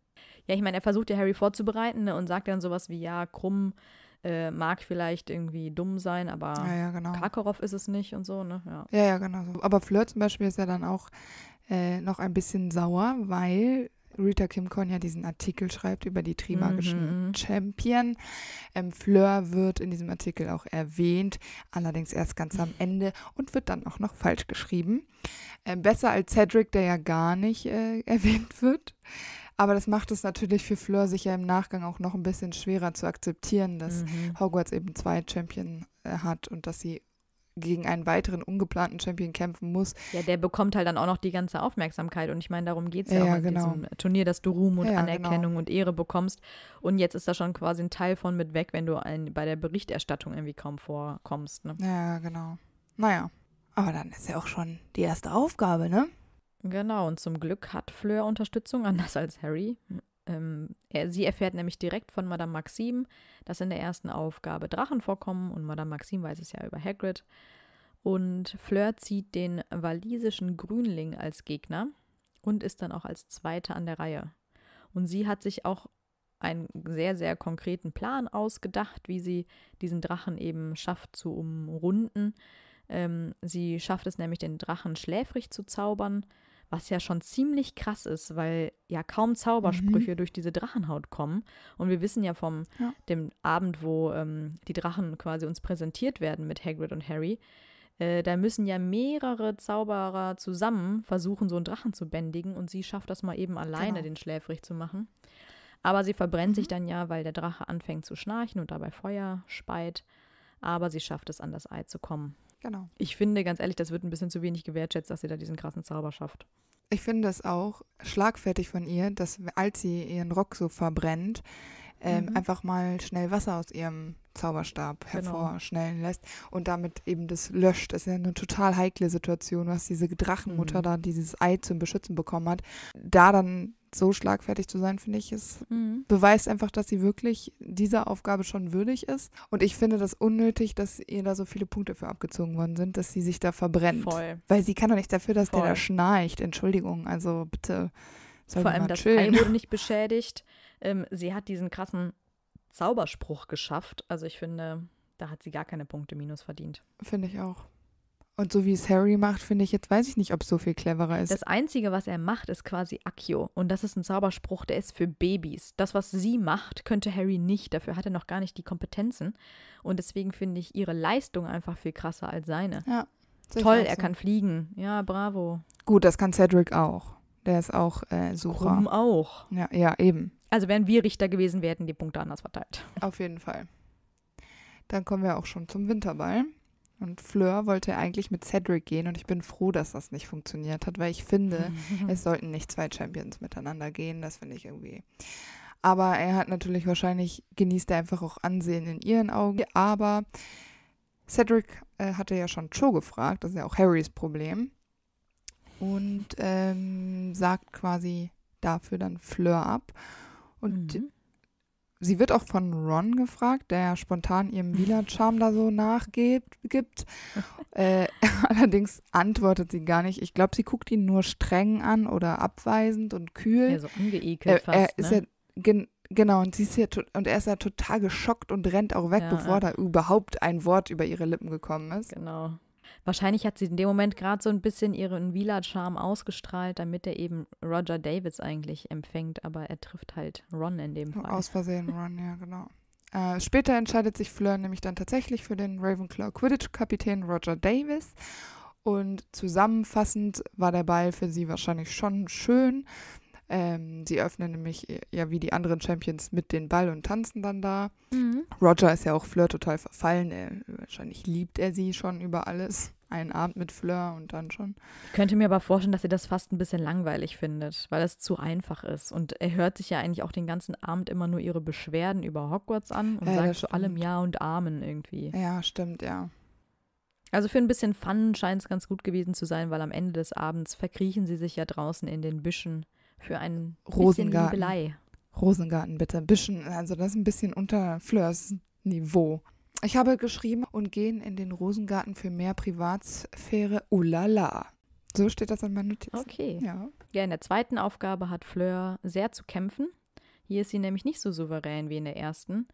Ja, ich meine, er versucht ja Harry vorzubereiten ne, und sagt dann sowas wie, ja, krumm äh, mag vielleicht irgendwie dumm sein, aber ja, ja, genau. Karkaroff ist es nicht und so, ne? Ja, ja, ja genau. So. Aber Fleur zum Beispiel ist ja dann auch äh, noch ein bisschen sauer, weil Rita Kim Korn ja diesen Artikel schreibt über die trimagischen mhm. Champion. Ähm, Fleur wird in diesem Artikel auch erwähnt, allerdings erst ganz am Ende und wird dann auch noch falsch geschrieben. Ähm, besser als Cedric, der ja gar nicht äh, erwähnt wird. Aber das macht es natürlich für Fleur sicher im Nachgang auch noch ein bisschen schwerer zu akzeptieren, dass mhm. Hogwarts eben zwei Champion äh, hat und dass sie gegen einen weiteren ungeplanten Champion kämpfen muss. Ja, der bekommt halt dann auch noch die ganze Aufmerksamkeit. Und ich meine, darum geht es ja, ja, auch in genau. diesem Turnier, dass du Ruhm und ja, genau. Anerkennung genau. und Ehre bekommst. Und jetzt ist da schon quasi ein Teil von mit weg, wenn du ein, bei der Berichterstattung irgendwie kaum vorkommst. Ne? Ja, genau. Naja. Aber dann ist ja auch schon die erste Aufgabe, ne? Genau, und zum Glück hat Fleur Unterstützung, anders als Harry. Ähm, er, sie erfährt nämlich direkt von Madame Maxime, dass in der ersten Aufgabe Drachen vorkommen und Madame Maxime weiß es ja über Hagrid. Und Fleur zieht den walisischen Grünling als Gegner und ist dann auch als Zweite an der Reihe. Und sie hat sich auch einen sehr, sehr konkreten Plan ausgedacht, wie sie diesen Drachen eben schafft zu umrunden. Ähm, sie schafft es nämlich, den Drachen schläfrig zu zaubern was ja schon ziemlich krass ist, weil ja kaum Zaubersprüche mhm. durch diese Drachenhaut kommen. Und wir wissen ja vom ja. dem Abend, wo ähm, die Drachen quasi uns präsentiert werden mit Hagrid und Harry, äh, da müssen ja mehrere Zauberer zusammen versuchen, so einen Drachen zu bändigen und sie schafft das mal eben alleine, genau. den schläfrig zu machen. Aber sie verbrennt mhm. sich dann ja, weil der Drache anfängt zu schnarchen und dabei Feuer speit. Aber sie schafft es, an das Ei zu kommen. Genau. Ich finde, ganz ehrlich, das wird ein bisschen zu wenig gewertschätzt, dass sie da diesen krassen Zauber schafft. Ich finde es auch schlagfertig von ihr, dass als sie ihren Rock so verbrennt, ähm, mhm. einfach mal schnell Wasser aus ihrem Zauberstab genau. hervorschnellen genau. lässt und damit eben das löscht. Das ist ja eine total heikle Situation, was diese Drachenmutter mhm. da dieses Ei zum Beschützen bekommen hat. Da dann so schlagfertig zu sein, finde ich, es mhm. beweist einfach, dass sie wirklich dieser Aufgabe schon würdig ist. Und ich finde das unnötig, dass ihr da so viele Punkte für abgezogen worden sind, dass sie sich da verbrennt. Voll. Weil sie kann doch nicht dafür, dass Voll. der da schnarcht. Entschuldigung, also bitte. Vor allem, das Ei wurde nicht beschädigt. Ähm, sie hat diesen krassen Zauberspruch geschafft. Also ich finde, da hat sie gar keine Punkte minus verdient. Finde ich auch. Und so wie es Harry macht, finde ich, jetzt weiß ich nicht, ob es so viel cleverer ist. Das Einzige, was er macht, ist quasi Accio. Und das ist ein Zauberspruch, der ist für Babys. Das, was sie macht, könnte Harry nicht. Dafür hat er noch gar nicht die Kompetenzen. Und deswegen finde ich ihre Leistung einfach viel krasser als seine. Ja. Toll, er so. kann fliegen. Ja, bravo. Gut, das kann Cedric auch. Der ist auch äh, Sucher. Krumm auch. Ja, ja, eben. Also wären wir Richter gewesen, wir hätten die Punkte anders verteilt. Auf jeden Fall. Dann kommen wir auch schon zum Winterball. Und Fleur wollte eigentlich mit Cedric gehen und ich bin froh, dass das nicht funktioniert hat, weil ich finde, es sollten nicht zwei Champions miteinander gehen. Das finde ich irgendwie. Aber er hat natürlich wahrscheinlich, genießt er einfach auch Ansehen in ihren Augen. Aber Cedric äh, hatte ja schon Joe gefragt, das ist ja auch Harrys Problem. Und ähm, sagt quasi dafür dann Fleur ab. Und mhm sie wird auch von Ron gefragt, der ja spontan ihrem Wieler-Charm da so nachgibt. Äh, allerdings antwortet sie gar nicht. Ich glaube, sie guckt ihn nur streng an oder abweisend und kühl. Ja, so ungeekelt äh, fast, ist ne? ja, gen Genau, und, sie ist hier und er ist ja total geschockt und rennt auch weg, ja, bevor ja. da überhaupt ein Wort über ihre Lippen gekommen ist. Genau. Wahrscheinlich hat sie in dem Moment gerade so ein bisschen ihren Wheeler-Charme ausgestrahlt, damit er eben Roger Davids eigentlich empfängt, aber er trifft halt Ron in dem Fall. Aus Versehen Ron, ja, genau. Äh, später entscheidet sich Fleur nämlich dann tatsächlich für den Ravenclaw Quidditch-Kapitän Roger Davis. Und zusammenfassend war der Ball für sie wahrscheinlich schon schön. Ähm, sie öffnen nämlich äh, ja wie die anderen Champions mit den Ball und tanzen dann da. Mhm. Roger ist ja auch Fleur total verfallen. Er, wahrscheinlich liebt er sie schon über alles. Einen Abend mit Fleur und dann schon. Ich könnte mir aber vorstellen, dass ihr das fast ein bisschen langweilig findet, weil das zu einfach ist. Und er hört sich ja eigentlich auch den ganzen Abend immer nur ihre Beschwerden über Hogwarts an und ja, sagt zu allem Ja und Amen irgendwie. Ja, stimmt, ja. Also für ein bisschen Fun scheint es ganz gut gewesen zu sein, weil am Ende des Abends verkriechen sie sich ja draußen in den Büschen für einen Rosengarten. Liebelei. Rosengarten bitte, ein bisschen, also das ist ein bisschen unter Fleurs Niveau. Ich habe geschrieben und gehen in den Rosengarten für mehr Privatsphäre. Ulala. So steht das an meiner Notiz. Okay. Ja. ja, in der zweiten Aufgabe hat Fleur sehr zu kämpfen. Hier ist sie nämlich nicht so souverän wie in der ersten.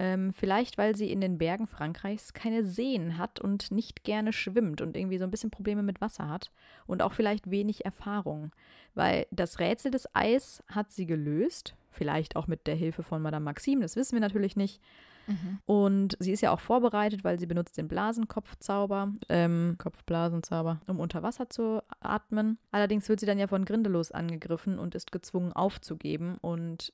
Ähm, vielleicht, weil sie in den Bergen Frankreichs keine Seen hat und nicht gerne schwimmt und irgendwie so ein bisschen Probleme mit Wasser hat und auch vielleicht wenig Erfahrung. Weil das Rätsel des Eis hat sie gelöst, vielleicht auch mit der Hilfe von Madame Maxime, das wissen wir natürlich nicht. Mhm. Und sie ist ja auch vorbereitet, weil sie benutzt den Blasenkopfzauber, ähm, Kopfblasenzauber, um unter Wasser zu atmen. Allerdings wird sie dann ja von Grindelos angegriffen und ist gezwungen aufzugeben. Und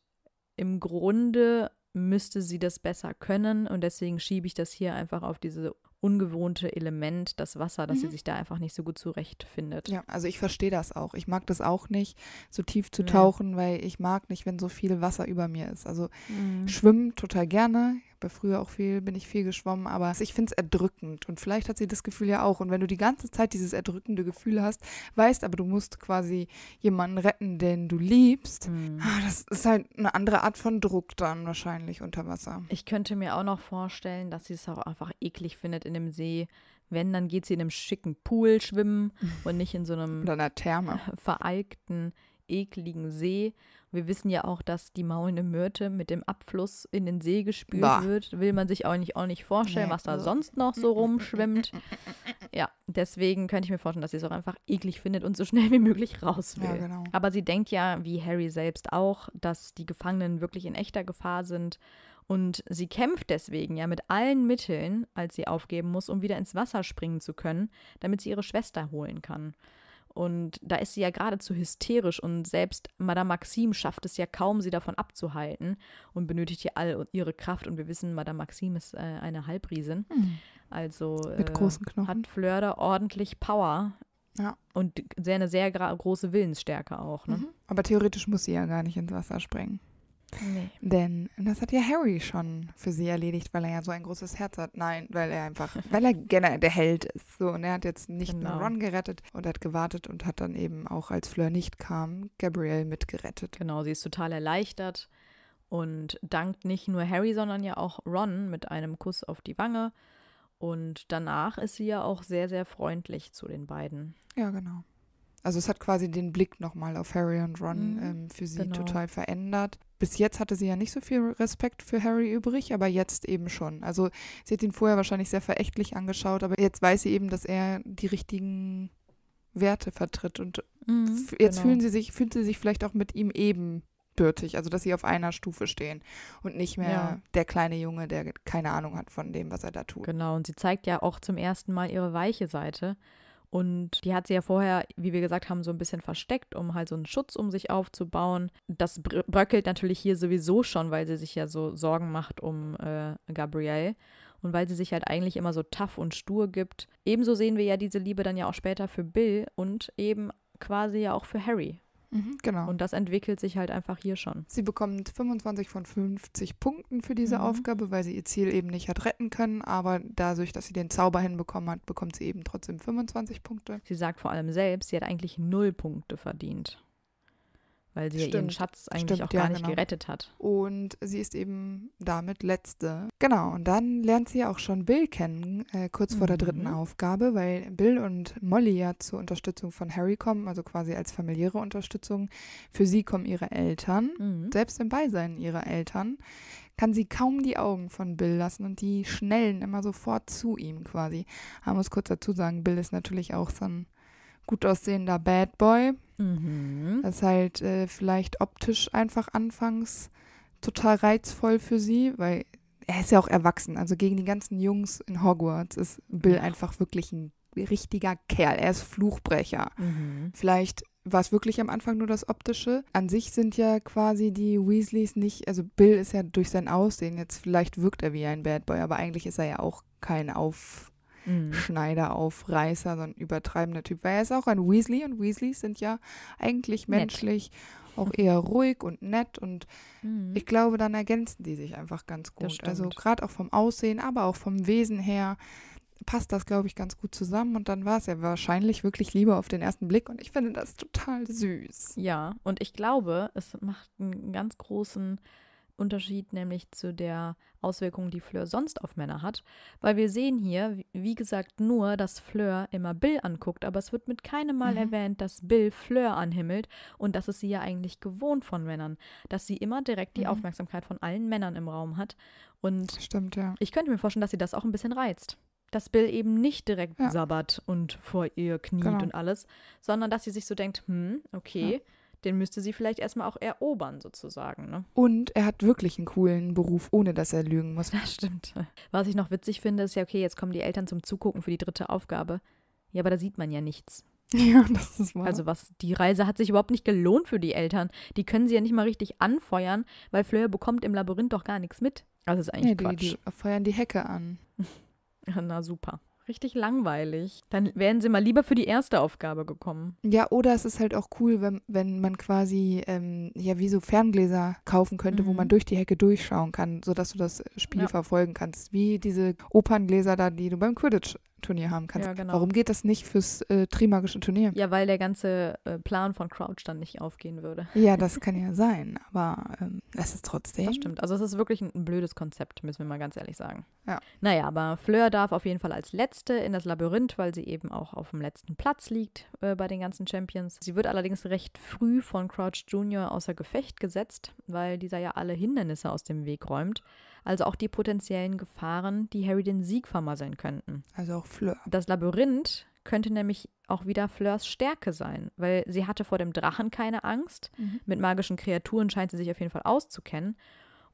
im Grunde müsste sie das besser können und deswegen schiebe ich das hier einfach auf diese ungewohnte Element, das Wasser, dass mhm. sie sich da einfach nicht so gut zurechtfindet. Ja, also ich verstehe das auch. Ich mag das auch nicht, so tief zu ja. tauchen, weil ich mag nicht, wenn so viel Wasser über mir ist. Also mhm. schwimmen total gerne. Ich habe früher auch viel, bin ich viel geschwommen, aber ich finde es erdrückend. Und vielleicht hat sie das Gefühl ja auch. Und wenn du die ganze Zeit dieses erdrückende Gefühl hast, weißt aber, du musst quasi jemanden retten, den du liebst, mhm. Ah, das ist halt eine andere Art von Druck dann wahrscheinlich unter Wasser. Ich könnte mir auch noch vorstellen, dass sie es auch einfach eklig findet, in in dem See. Wenn, dann geht sie in einem schicken Pool schwimmen und nicht in so einem Oder einer Therme. vereigten, ekligen See. Wir wissen ja auch, dass die maulende Myrte mit dem Abfluss in den See gespült bah. wird. Will man sich auch nicht, auch nicht vorstellen, nee, was da so. Also sonst noch so rumschwimmt. Ja, deswegen könnte ich mir vorstellen, dass sie es auch einfach eklig findet und so schnell wie möglich raus will. Ja, genau. Aber sie denkt ja, wie Harry selbst auch, dass die Gefangenen wirklich in echter Gefahr sind und sie kämpft deswegen ja mit allen Mitteln, als sie aufgeben muss, um wieder ins Wasser springen zu können, damit sie ihre Schwester holen kann. Und da ist sie ja geradezu hysterisch und selbst Madame Maxime schafft es ja kaum, sie davon abzuhalten und benötigt hier all ihre Kraft. Und wir wissen, Madame Maxime ist äh, eine Halbriesin. Mhm. Also Mit äh, großen Knochen. hat Fleur ordentlich Power. Ja. Und sehr, eine sehr große Willensstärke auch. Ne? Mhm. Aber theoretisch muss sie ja gar nicht ins Wasser springen. Nee. Denn das hat ja Harry schon für sie erledigt, weil er ja so ein großes Herz hat. Nein, weil er einfach, weil er generell der Held ist. So, und er hat jetzt nicht genau. nur Ron gerettet und hat gewartet und hat dann eben auch, als Fleur nicht kam, Gabrielle mitgerettet. Genau, sie ist total erleichtert und dankt nicht nur Harry, sondern ja auch Ron mit einem Kuss auf die Wange. Und danach ist sie ja auch sehr, sehr freundlich zu den beiden. Ja, genau. Also es hat quasi den Blick nochmal auf Harry und Ron mhm, ähm, für sie genau. total verändert. Bis jetzt hatte sie ja nicht so viel Respekt für Harry übrig, aber jetzt eben schon. Also sie hat ihn vorher wahrscheinlich sehr verächtlich angeschaut, aber jetzt weiß sie eben, dass er die richtigen Werte vertritt. Und mhm, jetzt genau. fühlen sie sich, fühlt sie sich vielleicht auch mit ihm ebenbürtig, also dass sie auf einer Stufe stehen und nicht mehr ja. der kleine Junge, der keine Ahnung hat von dem, was er da tut. Genau, und sie zeigt ja auch zum ersten Mal ihre weiche Seite. Und die hat sie ja vorher, wie wir gesagt haben, so ein bisschen versteckt, um halt so einen Schutz um sich aufzubauen. Das bröckelt natürlich hier sowieso schon, weil sie sich ja so Sorgen macht um äh, Gabrielle und weil sie sich halt eigentlich immer so tough und stur gibt. Ebenso sehen wir ja diese Liebe dann ja auch später für Bill und eben quasi ja auch für Harry, Mhm. genau. Und das entwickelt sich halt einfach hier schon. Sie bekommt 25 von 50 Punkten für diese mhm. Aufgabe, weil sie ihr Ziel eben nicht hat retten können. Aber dadurch, dass sie den Zauber hinbekommen hat, bekommt sie eben trotzdem 25 Punkte. Sie sagt vor allem selbst, sie hat eigentlich null Punkte verdient weil sie Stimmt. ihren Schatz eigentlich Stimmt, auch gar ja, nicht genau. gerettet hat. Und sie ist eben damit letzte. Genau, und dann lernt sie ja auch schon Bill kennen, äh, kurz mhm. vor der dritten mhm. Aufgabe, weil Bill und Molly ja zur Unterstützung von Harry kommen, also quasi als familiäre Unterstützung. Für sie kommen ihre Eltern, mhm. selbst im Beisein ihrer Eltern kann sie kaum die Augen von Bill lassen und die schnellen immer sofort zu ihm quasi. Man muss kurz dazu sagen, Bill ist natürlich auch so ein gut aussehender Bad Boy. Mhm. Das ist halt äh, vielleicht optisch einfach anfangs total reizvoll für sie, weil er ist ja auch erwachsen. Also gegen die ganzen Jungs in Hogwarts ist Bill einfach wirklich ein richtiger Kerl. Er ist Fluchbrecher. Mhm. Vielleicht war es wirklich am Anfang nur das Optische. An sich sind ja quasi die Weasleys nicht, also Bill ist ja durch sein Aussehen, jetzt vielleicht wirkt er wie ein Bad Boy, aber eigentlich ist er ja auch kein auf mhm. Schneideraufreißer, so ein übertreibender Typ. Weil er ist auch ein Weasley und Weasleys sind ja eigentlich nett. menschlich auch eher ruhig und nett und mhm. ich glaube, dann ergänzen die sich einfach ganz gut. Also gerade auch vom Aussehen, aber auch vom Wesen her passt das, glaube ich, ganz gut zusammen. Und dann war es ja wahrscheinlich wirklich lieber auf den ersten Blick. Und ich finde das total süß. Ja, und ich glaube, es macht einen ganz großen Unterschied nämlich zu der Auswirkung, die Fleur sonst auf Männer hat, weil wir sehen hier, wie gesagt, nur, dass Fleur immer Bill anguckt, aber es wird mit keinem Mal mhm. erwähnt, dass Bill Fleur anhimmelt und das ist sie ja eigentlich gewohnt von Männern, dass sie immer direkt die mhm. Aufmerksamkeit von allen Männern im Raum hat und Stimmt, ja. ich könnte mir vorstellen, dass sie das auch ein bisschen reizt. Dass Bill eben nicht direkt ja. sabbert und vor ihr kniet genau. und alles, sondern dass sie sich so denkt, hm, okay, ja den müsste sie vielleicht erstmal auch erobern, sozusagen. Ne? Und er hat wirklich einen coolen Beruf, ohne dass er lügen muss. Das stimmt. Was ich noch witzig finde, ist ja, okay, jetzt kommen die Eltern zum Zugucken für die dritte Aufgabe. Ja, aber da sieht man ja nichts. Ja, das ist wahr. Also was, die Reise hat sich überhaupt nicht gelohnt für die Eltern. Die können sie ja nicht mal richtig anfeuern, weil Fleur bekommt im Labyrinth doch gar nichts mit. Also ist eigentlich ja, die, Quatsch. Die feuern die Hecke an. Na super richtig langweilig. Dann wären sie mal lieber für die erste Aufgabe gekommen. Ja, oder es ist halt auch cool, wenn, wenn man quasi ähm, ja wie so Ferngläser kaufen könnte, mhm. wo man mhm. durch die Hecke durchschauen kann, sodass du das äh, Spiel ja. verfolgen kannst. Wie diese Operngläser da, die du beim Quidditch Turnier haben kannst. Ja, genau. Warum geht das nicht fürs äh, Trimagische Turnier? Ja, weil der ganze äh, Plan von Crouch dann nicht aufgehen würde. Ja, das kann ja sein, aber ähm, es ist trotzdem. Das stimmt. Also es ist wirklich ein, ein, blödes Konzept, müssen wir mal ganz ehrlich sagen. Ja. Naja, aber Fleur darf auf jeden Fall als Letzte in das Labyrinth, weil sie eben auch auf dem letzten Platz liegt äh, bei den ganzen Champions. Sie wird allerdings recht früh von Crouch Jr. außer Gefecht gesetzt, weil dieser ja alle Hindernisse aus dem Weg räumt also auch die potenziellen Gefahren, die Harry den Sieg vermasseln könnten. Also auch Fleur. Das Labyrinth könnte nämlich auch wieder Fleurs Stärke sein, weil sie hatte vor dem Drachen keine Angst. Mhm. Mit magischen Kreaturen scheint sie sich auf jeden Fall auszukennen.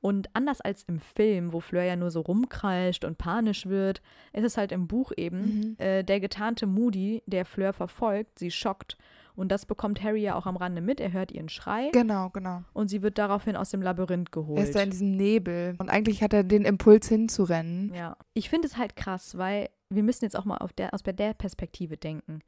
Und anders als im Film, wo Fleur ja nur so rumkreischt und panisch wird, ist es halt im Buch eben mhm. äh, der getarnte Moody, der Fleur verfolgt, sie schockt und das bekommt Harry ja auch am Rande mit. Er hört ihren Schrei. Genau, genau. Und sie wird daraufhin aus dem Labyrinth geholt. Er ist da in diesem Nebel. Und eigentlich hat er den Impuls hinzurennen. Ja. Ich finde es halt krass, weil wir müssen jetzt auch mal der, aus der Perspektive denken.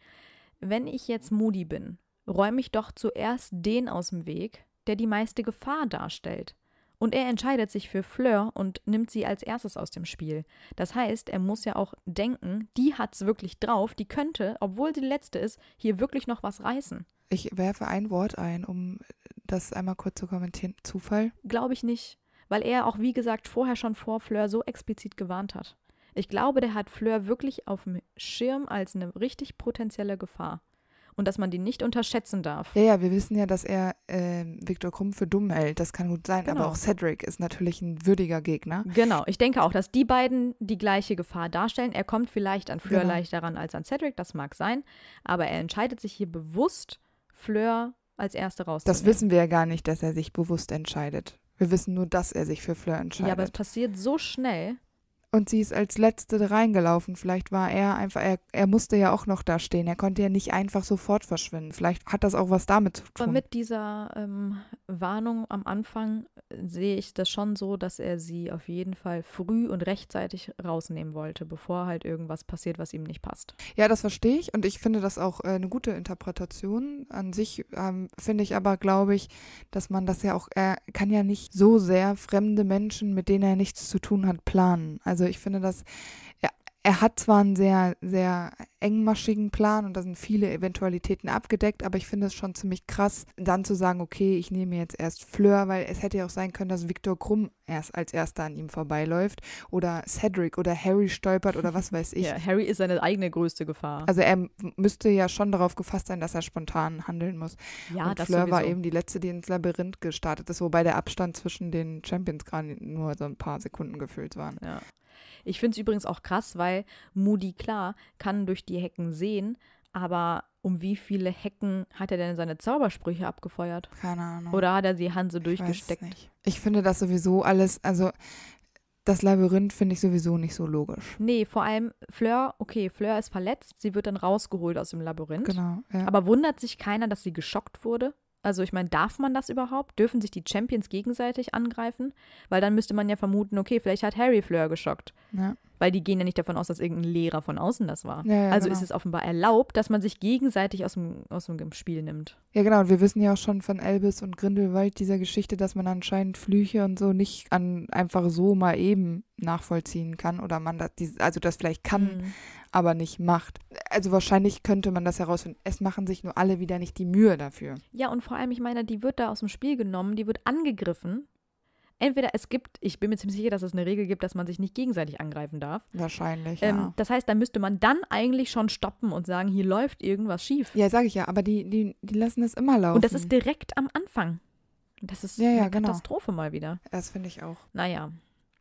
Wenn ich jetzt Moody bin, räume ich doch zuerst den aus dem Weg, der die meiste Gefahr darstellt. Und er entscheidet sich für Fleur und nimmt sie als erstes aus dem Spiel. Das heißt, er muss ja auch denken, die hat's wirklich drauf, die könnte, obwohl sie die letzte ist, hier wirklich noch was reißen. Ich werfe ein Wort ein, um das einmal kurz zu kommentieren. Zufall? Glaube ich nicht, weil er auch, wie gesagt, vorher schon vor Fleur so explizit gewarnt hat. Ich glaube, der hat Fleur wirklich auf dem Schirm als eine richtig potenzielle Gefahr und dass man die nicht unterschätzen darf. Ja, ja, wir wissen ja, dass er äh, Viktor Krumm für dumm hält. Das kann gut sein, genau. aber auch Cedric ist natürlich ein würdiger Gegner. Genau, ich denke auch, dass die beiden die gleiche Gefahr darstellen. Er kommt vielleicht an Fleur genau. leichter ran als an Cedric, das mag sein, aber er entscheidet sich hier bewusst, Fleur als erste rauszunehmen. Das wissen wir ja gar nicht, dass er sich bewusst entscheidet. Wir wissen nur, dass er sich für Fleur entscheidet. Ja, aber es passiert so schnell. Und sie ist als letzte reingelaufen. Vielleicht war er einfach, er, er musste ja auch noch da stehen. Er konnte ja nicht einfach sofort verschwinden. Vielleicht hat das auch was damit zu tun. Aber mit dieser ähm, Warnung am Anfang äh, sehe ich das schon so, dass er sie auf jeden Fall früh und rechtzeitig rausnehmen wollte, bevor halt irgendwas passiert, was ihm nicht passt. Ja, das verstehe ich. Und ich finde das auch äh, eine gute Interpretation. An sich ähm, finde ich aber, glaube ich, dass man das ja auch, er kann ja nicht so sehr fremde Menschen, mit denen er nichts zu tun hat, planen. Also also ich finde dass ja, er hat zwar einen sehr, sehr engmaschigen Plan und da sind viele Eventualitäten abgedeckt, aber ich finde es schon ziemlich krass, dann zu sagen, okay, ich nehme jetzt erst Fleur, weil es hätte ja auch sein können, dass Viktor Krumm erst als erster an ihm vorbeiläuft oder Cedric oder Harry stolpert oder was weiß ich. Ja, Harry ist seine eigene größte Gefahr. Also er müsste ja schon darauf gefasst sein, dass er spontan handeln muss. Ja, und das Fleur sowieso. war eben die letzte, die ins Labyrinth gestartet ist, wobei der Abstand zwischen den Champions gerade nur so ein paar Sekunden gefüllt war. Ja. Ich finde es übrigens auch krass, weil Moody klar kann durch die Hecken sehen, aber um wie viele Hecken hat er denn seine Zaubersprüche abgefeuert? Keine Ahnung. Oder hat er die Hanse ich durchgesteckt? Ich finde das sowieso alles, also das Labyrinth finde ich sowieso nicht so logisch. Nee, vor allem Fleur, okay, Fleur ist verletzt, sie wird dann rausgeholt aus dem Labyrinth. Genau. Ja. Aber wundert sich keiner, dass sie geschockt wurde? Also ich meine, darf man das überhaupt? Dürfen sich die Champions gegenseitig angreifen? Weil dann müsste man ja vermuten, okay, vielleicht hat Harry Fleur geschockt. Ja. Weil die gehen ja nicht davon aus, dass irgendein Lehrer von außen das war. Ja, ja, also genau. ist es offenbar erlaubt, dass man sich gegenseitig aus dem, aus dem Spiel nimmt. Ja, genau. Und wir wissen ja auch schon von Elvis und Grindelwald dieser Geschichte, dass man anscheinend Flüche und so nicht an, einfach so mal eben nachvollziehen kann. Oder man, das, also das vielleicht kann, mhm aber nicht macht. Also wahrscheinlich könnte man das herausfinden. Es machen sich nur alle wieder nicht die Mühe dafür. Ja, und vor allem, ich meine, die wird da aus dem Spiel genommen, die wird angegriffen. Entweder es gibt, ich bin mir ziemlich sicher, dass es eine Regel gibt, dass man sich nicht gegenseitig angreifen darf. Wahrscheinlich. Ähm, ja. Das heißt, da müsste man dann eigentlich schon stoppen und sagen, hier läuft irgendwas schief. Ja, sage ich ja, aber die, die, die lassen es immer laufen. Und das ist direkt am Anfang. Das ist ja, ja, eine genau. Katastrophe mal wieder. Das finde ich auch. Naja.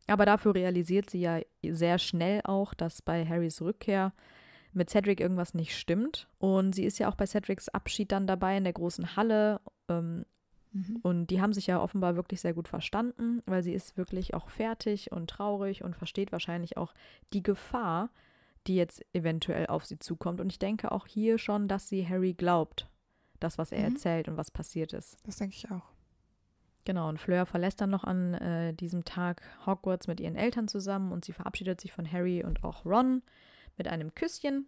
Aber dafür realisiert sie ja sehr schnell auch, dass bei Harrys Rückkehr mit Cedric irgendwas nicht stimmt. Und sie ist ja auch bei Cedrics Abschied dann dabei in der großen Halle. Ähm, mhm. Und die haben sich ja offenbar wirklich sehr gut verstanden, weil sie ist wirklich auch fertig und traurig und versteht wahrscheinlich auch die Gefahr, die jetzt eventuell auf sie zukommt. Und ich denke auch hier schon, dass sie Harry glaubt, das, was er mhm. erzählt und was passiert ist. Das denke ich auch. Genau, und Fleur verlässt dann noch an äh, diesem Tag Hogwarts mit ihren Eltern zusammen und sie verabschiedet sich von Harry und auch Ron mit einem Küsschen.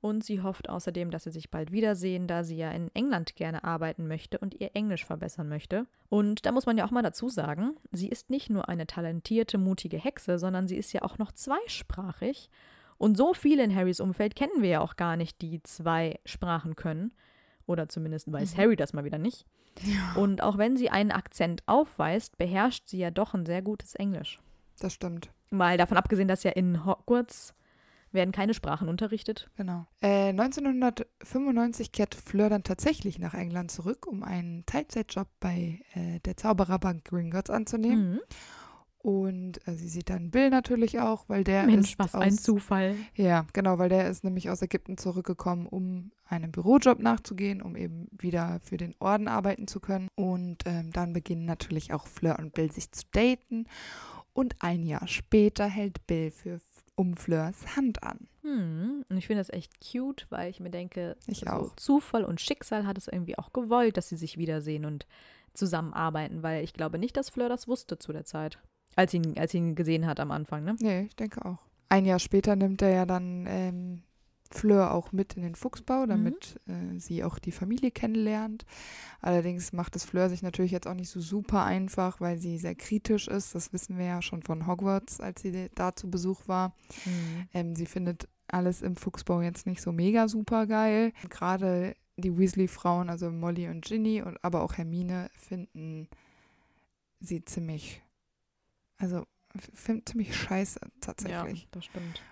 Und sie hofft außerdem, dass sie sich bald wiedersehen, da sie ja in England gerne arbeiten möchte und ihr Englisch verbessern möchte. Und da muss man ja auch mal dazu sagen, sie ist nicht nur eine talentierte, mutige Hexe, sondern sie ist ja auch noch zweisprachig. Und so viele in Harrys Umfeld kennen wir ja auch gar nicht, die zwei Sprachen können. Oder zumindest weiß mhm. Harry das mal wieder nicht. Ja. Und auch wenn sie einen Akzent aufweist, beherrscht sie ja doch ein sehr gutes Englisch. Das stimmt. Mal davon abgesehen, dass ja in Hogwarts werden keine Sprachen unterrichtet. Genau. Äh, 1995 kehrt Fleur dann tatsächlich nach England zurück, um einen Teilzeitjob bei äh, der Zaubererbank Gringotts anzunehmen. Mhm. Und also sie sieht dann Bill natürlich auch, weil der. Mensch, was aus, ein Zufall. Ja, genau, weil der ist nämlich aus Ägypten zurückgekommen, um einem Bürojob nachzugehen, um eben wieder für den Orden arbeiten zu können. Und ähm, dann beginnen natürlich auch Fleur und Bill sich zu daten. Und ein Jahr später hält Bill für um Fleurs Hand an. Hm, und ich finde das echt cute, weil ich mir denke, ich also Zufall und Schicksal hat es irgendwie auch gewollt, dass sie sich wiedersehen und zusammenarbeiten, weil ich glaube nicht, dass Fleur das wusste zu der Zeit. Als ihn, als ihn gesehen hat am Anfang, ne? Nee, ich denke auch. Ein Jahr später nimmt er ja dann ähm, Fleur auch mit in den Fuchsbau, damit mhm. äh, sie auch die Familie kennenlernt. Allerdings macht es Fleur sich natürlich jetzt auch nicht so super einfach, weil sie sehr kritisch ist. Das wissen wir ja schon von Hogwarts, als sie da zu Besuch war. Mhm. Ähm, sie findet alles im Fuchsbau jetzt nicht so mega super geil. Gerade die Weasley-Frauen, also Molly und Ginny, und aber auch Hermine, finden sie ziemlich also Film ziemlich scheiße tatsächlich. Ja, das stimmt.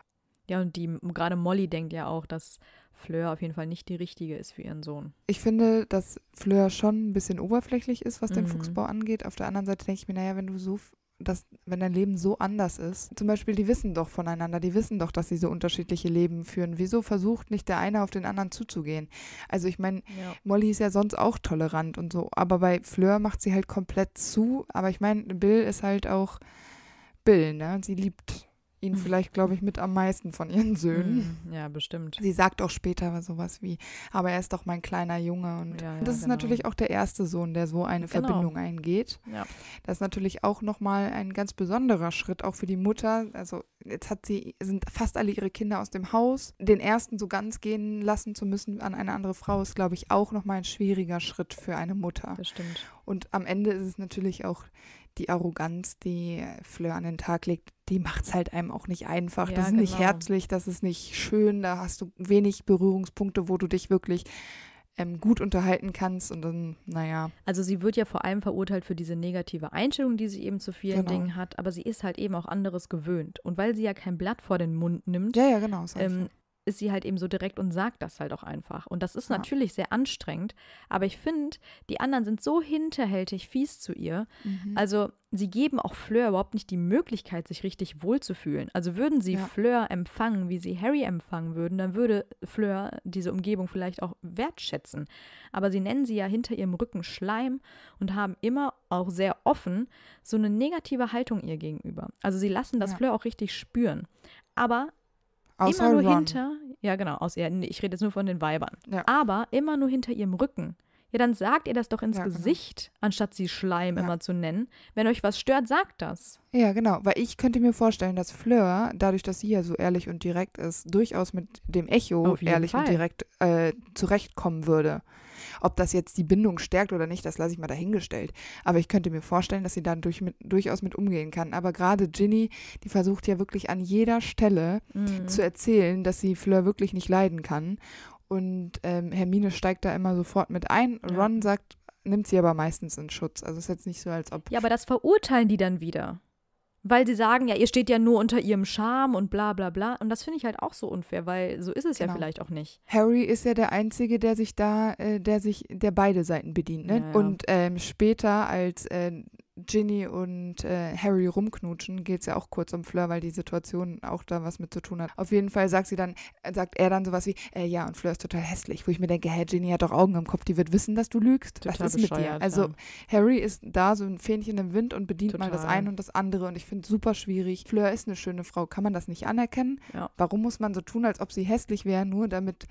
Ja, und die gerade Molly denkt ja auch, dass Fleur auf jeden Fall nicht die richtige ist für ihren Sohn. Ich finde, dass Fleur schon ein bisschen oberflächlich ist, was den mhm. Fuchsbau angeht. Auf der anderen Seite denke ich mir, naja, wenn du so dass wenn dein Leben so anders ist, zum Beispiel, die wissen doch voneinander, die wissen doch, dass sie so unterschiedliche Leben führen. Wieso versucht nicht der eine auf den anderen zuzugehen? Also ich meine, ja. Molly ist ja sonst auch tolerant und so, aber bei Fleur macht sie halt komplett zu. Aber ich meine, Bill ist halt auch Bill, ne? Sie liebt ihn vielleicht, glaube ich, mit am meisten von ihren Söhnen. Mhm. Ja, bestimmt. Sie sagt auch später sowas wie, aber er ist doch mein kleiner Junge. Und ja, ja, das ist genau. natürlich auch der erste Sohn, der so eine genau. Verbindung eingeht. Ja. Das ist natürlich auch nochmal ein ganz besonderer Schritt, auch für die Mutter. Also jetzt hat sie, sind fast alle ihre Kinder aus dem Haus. Den ersten so ganz gehen lassen zu müssen an eine andere Frau ist, glaube ich, auch nochmal ein schwieriger Schritt für eine Mutter. Das stimmt. Und am Ende ist es natürlich auch die Arroganz, die Fleur an den Tag legt, die macht es halt einem auch nicht einfach. Ja, das ist genau. nicht herzlich, das ist nicht schön, da hast du wenig Berührungspunkte, wo du dich wirklich ähm, gut unterhalten kannst und dann, naja. Also sie wird ja vor allem verurteilt für diese negative Einstellung, die sie eben zu vielen genau. Dingen hat, aber sie ist halt eben auch anderes gewöhnt. Und weil sie ja kein Blatt vor den Mund nimmt, ja, ja, genau, ähm, ist sie halt eben so direkt und sagt das halt auch einfach. Und das ist ja. natürlich sehr anstrengend, aber ich finde, die anderen sind so hinterhältig fies zu ihr. Mhm. Also sie geben auch Fleur überhaupt nicht die Möglichkeit, sich richtig wohlzufühlen. Also würden sie ja. Fleur empfangen, wie sie Harry empfangen würden, dann würde Fleur diese Umgebung vielleicht auch wertschätzen. Aber sie nennen sie ja hinter ihrem Rücken Schleim und haben immer auch sehr offen so eine negative Haltung ihr gegenüber. Also sie lassen das ja. Fleur auch richtig spüren. Aber Außer immer nur Ron. hinter, ja genau, aus, ja, ich rede jetzt nur von den Weibern. Ja. Aber immer nur hinter ihrem Rücken. Ja, dann sagt ihr das doch ins ja, genau. Gesicht, genau. anstatt sie Schleim ja. immer zu nennen. Wenn euch was stört, sagt das. Ja, genau. Weil ich könnte mir vorstellen, dass Fleur, dadurch, dass sie ja so ehrlich und direkt ist, durchaus mit dem Echo ehrlich Fall. und direkt äh, zurechtkommen würde. Ob das jetzt die Bindung stärkt oder nicht, das lasse ich mal dahingestellt. Aber ich könnte mir vorstellen, dass sie dann durch mit, durchaus mit umgehen kann. Aber gerade Ginny, die versucht ja wirklich an jeder Stelle mhm. zu erzählen, dass sie Fleur wirklich nicht leiden kann. Und ähm, Hermine steigt da immer sofort mit ein. Ron ja. sagt, nimmt sie aber meistens in Schutz. Also es ist jetzt nicht so, als ob. Ja, aber das verurteilen die dann wieder. Weil sie sagen, ja, ihr steht ja nur unter ihrem Charme und bla bla bla. Und das finde ich halt auch so unfair, weil so ist es genau. ja vielleicht auch nicht. Harry ist ja der Einzige, der sich da, äh, der sich, der beide Seiten bedient. Ne? Ja, ja. Und ähm, später, als äh, Ginny und äh, Harry rumknutschen, geht es ja auch kurz um Fleur, weil die Situation auch da was mit zu tun hat. Auf jeden Fall sagt sie dann, äh, sagt er dann sowas wie, äh, ja, und Fleur ist total hässlich, wo ich mir denke, hey, Ginny hat doch Augen im Kopf, die wird wissen, dass du lügst. was ist mit dir? Also ja. Harry ist da so ein Fähnchen im Wind und bedient total. mal das eine und das andere und ich finde es super schwierig. Fleur ist eine schöne Frau, kann man das nicht anerkennen? Ja. Warum muss man so tun, als ob sie hässlich wäre, nur damit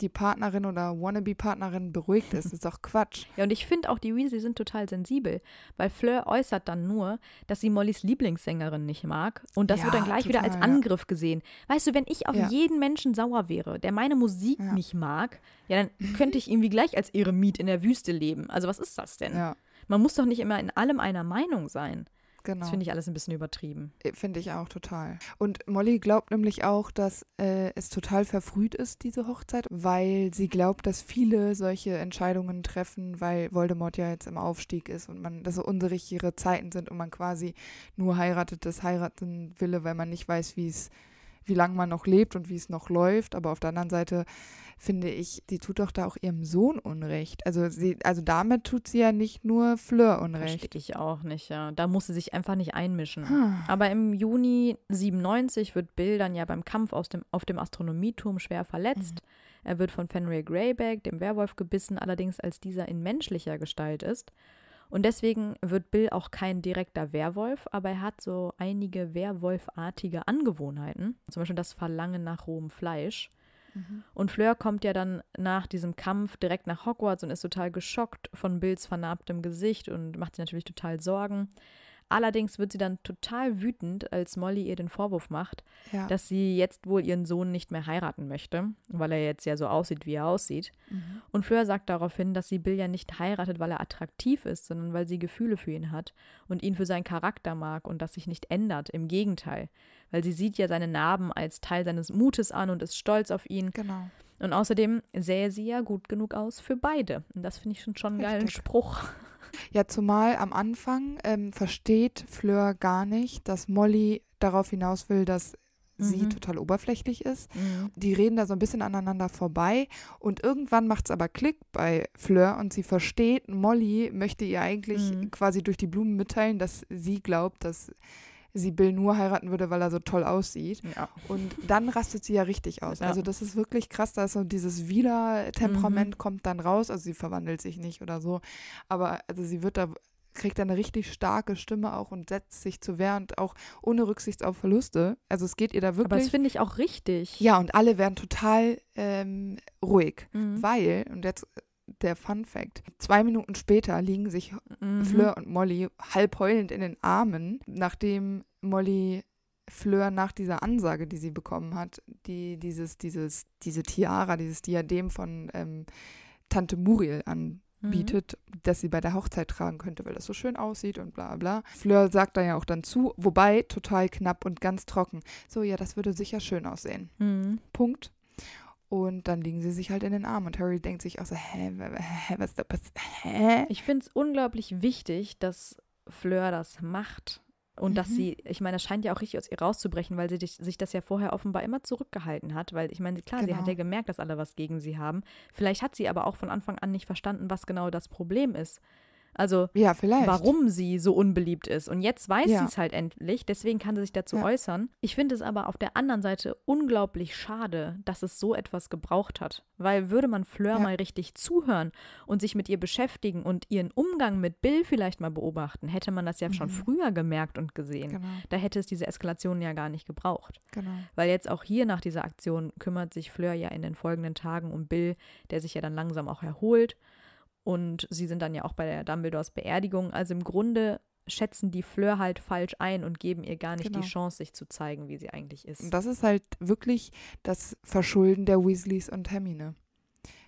die Partnerin oder Wannabe-Partnerin beruhigt ist. Das ist doch Quatsch. Ja, und ich finde auch, die Weasley sind total sensibel, weil Fleur äußert dann nur, dass sie Mollys Lieblingssängerin nicht mag. Und das ja, wird dann gleich total, wieder als Angriff ja. gesehen. Weißt du, wenn ich auf ja. jeden Menschen sauer wäre, der meine Musik nicht mag, ja, dann könnte ich irgendwie gleich als Eremit in der Wüste leben. Also was ist das denn? Man muss doch nicht immer in allem einer Meinung sein. Genau. Das finde ich alles ein bisschen übertrieben. Äh, finde ich auch total. Und Molly glaubt nämlich auch, dass äh, es total verfrüht ist, diese Hochzeit, weil sie glaubt, dass viele solche Entscheidungen treffen, weil Voldemort ja jetzt im Aufstieg ist und man, dass so unsichere Zeiten sind und man quasi nur heiratet, das heiraten will, weil man nicht weiß, wie es wie lange man noch lebt und wie es noch läuft. Aber auf der anderen Seite finde ich, sie tut doch da auch ihrem Sohn Unrecht. Also sie, also damit tut sie ja nicht nur Fleur Unrecht. Verstehe ich auch nicht, ja. Da muss sie sich einfach nicht einmischen. Hm. Aber im Juni 97 wird Bill dann ja beim Kampf aus dem, auf dem Astronomieturm schwer verletzt. Mhm. Er wird von Fenrir Greyback, dem Werwolf, gebissen, allerdings als dieser in menschlicher Gestalt ist. Und deswegen wird Bill auch kein direkter Werwolf, aber er hat so einige Werwolfartige Angewohnheiten. Zum Beispiel das Verlangen nach rohem Fleisch. Mhm. Und Fleur kommt ja dann nach diesem Kampf direkt nach Hogwarts und ist total geschockt von Bills vernarbtem Gesicht und macht sich natürlich total Sorgen. Allerdings wird sie dann total wütend, als Molly ihr den Vorwurf macht, ja. dass sie jetzt wohl ihren Sohn nicht mehr heiraten möchte, weil er jetzt ja so aussieht, wie er aussieht. Mhm. Und Fleur sagt daraufhin, dass sie Bill ja nicht heiratet, weil er attraktiv ist, sondern weil sie Gefühle für ihn hat und ihn für seinen Charakter mag und das sich nicht ändert. Im Gegenteil, weil sie sieht ja seine Narben als Teil seines Mutes an und ist stolz auf ihn. Genau. Und außerdem sähe sie ja gut genug aus für beide. Und das finde ich schon, schon einen geilen Spruch. Ja, zumal am Anfang ähm, versteht Fleur gar nicht, dass Molly darauf hinaus will, dass sie mhm. total oberflächlich ist. Mhm. Die reden da so ein bisschen aneinander vorbei und irgendwann macht es aber Klick bei Fleur und sie versteht, Molly möchte ihr eigentlich mhm. quasi durch die Blumen mitteilen, dass sie glaubt, dass sie Bill nur heiraten würde, weil er so toll aussieht. Ja. Und dann rastet sie ja richtig aus. Ja. Also das ist wirklich krass, dass so dieses Wider-Temperament mhm. kommt dann raus. Also sie verwandelt sich nicht oder so. Aber also sie wird da kriegt eine richtig starke Stimme auch und setzt sich zu Wehr und auch ohne Rücksicht auf Verluste. Also es geht ihr da wirklich. Aber das finde ich auch richtig. Ja, und alle werden total ähm, ruhig, mhm. weil, und jetzt der Fun Fact, zwei Minuten später liegen sich mhm. Fleur und Molly halb heulend in den Armen, nachdem Molly Fleur nach dieser Ansage, die sie bekommen hat, die dieses, dieses, diese Tiara, dieses Diadem von ähm, Tante Muriel anbietet, mhm. dass sie bei der Hochzeit tragen könnte, weil das so schön aussieht und bla bla. Fleur sagt da ja auch dann zu, wobei total knapp und ganz trocken. So, ja, das würde sicher schön aussehen. Mhm. Punkt. Und dann liegen sie sich halt in den Arm. Und Harry denkt sich auch so, hä, hä was ist da passiert? Hä? Ich finde es unglaublich wichtig, dass Fleur das macht. Und mhm. dass sie, ich meine, das scheint ja auch richtig aus ihr rauszubrechen, weil sie dich, sich das ja vorher offenbar immer zurückgehalten hat. Weil ich meine, klar, genau. sie hat ja genau. gemerkt, dass alle was gegen sie haben. Vielleicht hat sie aber auch von Anfang an nicht verstanden, was genau das Problem ist. Also ja, warum sie so unbeliebt ist. Und jetzt weiß ja. sie es halt endlich, deswegen kann sie sich dazu ja. äußern. Ich finde es aber auf der anderen Seite unglaublich schade, dass es so etwas gebraucht hat. Weil würde man Fleur mal richtig zuhören und sich mit ihr beschäftigen und ihren Umgang mit Bill vielleicht mal beobachten, hätte man das ja mhm. schon früher gemerkt und gesehen. Genau. Da hätte es diese Eskalation ja gar nicht gebraucht. Genau. Weil jetzt auch hier nach dieser Aktion kümmert sich Fleur ja in den folgenden Tagen um Bill, der sich ja dann langsam auch erholt. Und sie sind dann ja auch bei der Dumbledores Beerdigung. Also im Grunde schätzen die Fleur halt falsch ein und geben ihr gar nicht genau. die Chance, sich zu zeigen, wie sie eigentlich ist. Und das ist halt wirklich das Verschulden der Weasleys und Hermine.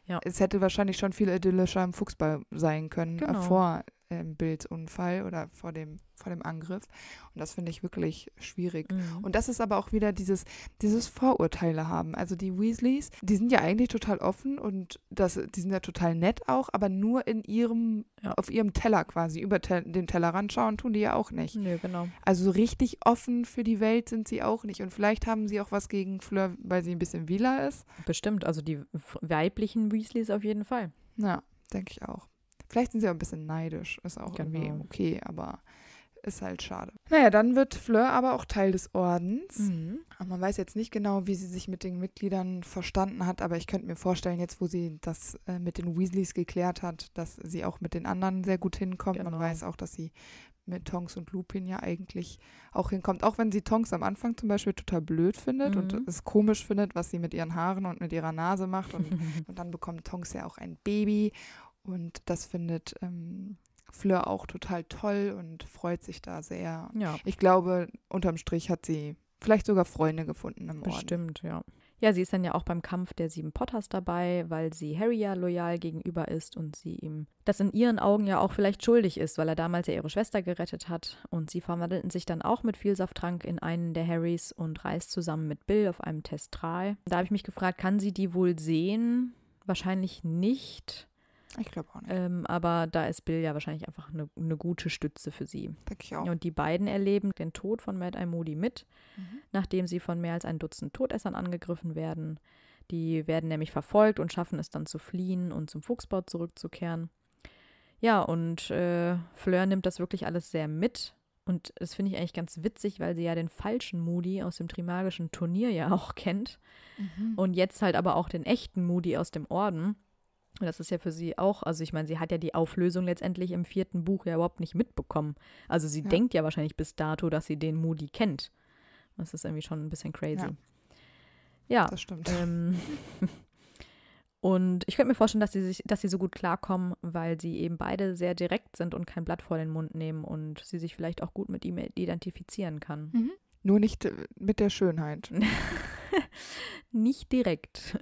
Ja. Es hätte wahrscheinlich schon viel idyllischer im Fuchsball sein können genau. vor ähm, Bildunfall oder vor dem, vor dem Angriff. Und das finde ich wirklich schwierig. Mhm. Und das ist aber auch wieder dieses, dieses Vorurteile haben. Also die Weasleys, die sind ja eigentlich total offen und das, die sind ja total nett auch, aber nur in ihrem, ja. auf ihrem Teller quasi, über te den Teller schauen, tun die ja auch nicht. Nö, genau. Also richtig offen für die Welt sind sie auch nicht. Und vielleicht haben sie auch was gegen Fleur, weil sie ein bisschen wieler ist. Bestimmt, also die weiblichen Weasleys auf jeden Fall. Ja, denke ich auch. Vielleicht sind sie auch ein bisschen neidisch, ist auch genau. irgendwie okay, aber ist halt schade. Naja, dann wird Fleur aber auch Teil des Ordens. Mhm. Man weiß jetzt nicht genau, wie sie sich mit den Mitgliedern verstanden hat, aber ich könnte mir vorstellen, jetzt wo sie das äh, mit den Weasleys geklärt hat, dass sie auch mit den anderen sehr gut hinkommt. Genau. Man weiß auch, dass sie mit Tonks und Lupin ja eigentlich auch hinkommt. Auch wenn sie Tonks am Anfang zum Beispiel total blöd findet mhm. und es komisch findet, was sie mit ihren Haaren und mit ihrer Nase macht. Und, und dann bekommt Tonks ja auch ein Baby und das findet ähm, Fleur auch total toll und freut sich da sehr. Ja. Ich glaube, unterm Strich hat sie vielleicht sogar Freunde gefunden im Orden. Bestimmt, ja. Ja, sie ist dann ja auch beim Kampf der sieben Potters dabei, weil sie Harry ja loyal gegenüber ist und sie ihm das in ihren Augen ja auch vielleicht schuldig ist, weil er damals ja ihre Schwester gerettet hat. Und sie verwandelten sich dann auch mit viel Safttrank in einen der Harrys und reist zusammen mit Bill auf einem Testral. Da habe ich mich gefragt, kann sie die wohl sehen? Wahrscheinlich nicht. Ich glaube auch nicht. Ähm, aber da ist Bill ja wahrscheinlich einfach eine, eine gute Stütze für sie. Denke ich auch. Und die beiden erleben den Tod von Mad Eye Moody mit, mhm. nachdem sie von mehr als ein Dutzend Todessern angegriffen werden. Die werden nämlich verfolgt und schaffen es dann zu fliehen und zum Fuchsbau zurückzukehren. Ja, und äh, Fleur nimmt das wirklich alles sehr mit. Und das finde ich eigentlich ganz witzig, weil sie ja den falschen Moody aus dem Trimagischen Turnier ja auch kennt. Mhm. Und jetzt halt aber auch den echten Moody aus dem Orden. Und das ist ja für sie auch, also ich meine, sie hat ja die Auflösung letztendlich im vierten Buch ja überhaupt nicht mitbekommen. Also sie ja. denkt ja wahrscheinlich bis dato, dass sie den Moody kennt. Das ist irgendwie schon ein bisschen crazy. Ja, ja das stimmt. Ähm, und ich könnte mir vorstellen, dass sie sich, dass sie so gut klarkommen, weil sie eben beide sehr direkt sind und kein Blatt vor den Mund nehmen und sie sich vielleicht auch gut mit ihm identifizieren kann. Mhm. Nur nicht äh, mit der Schönheit. nicht direkt.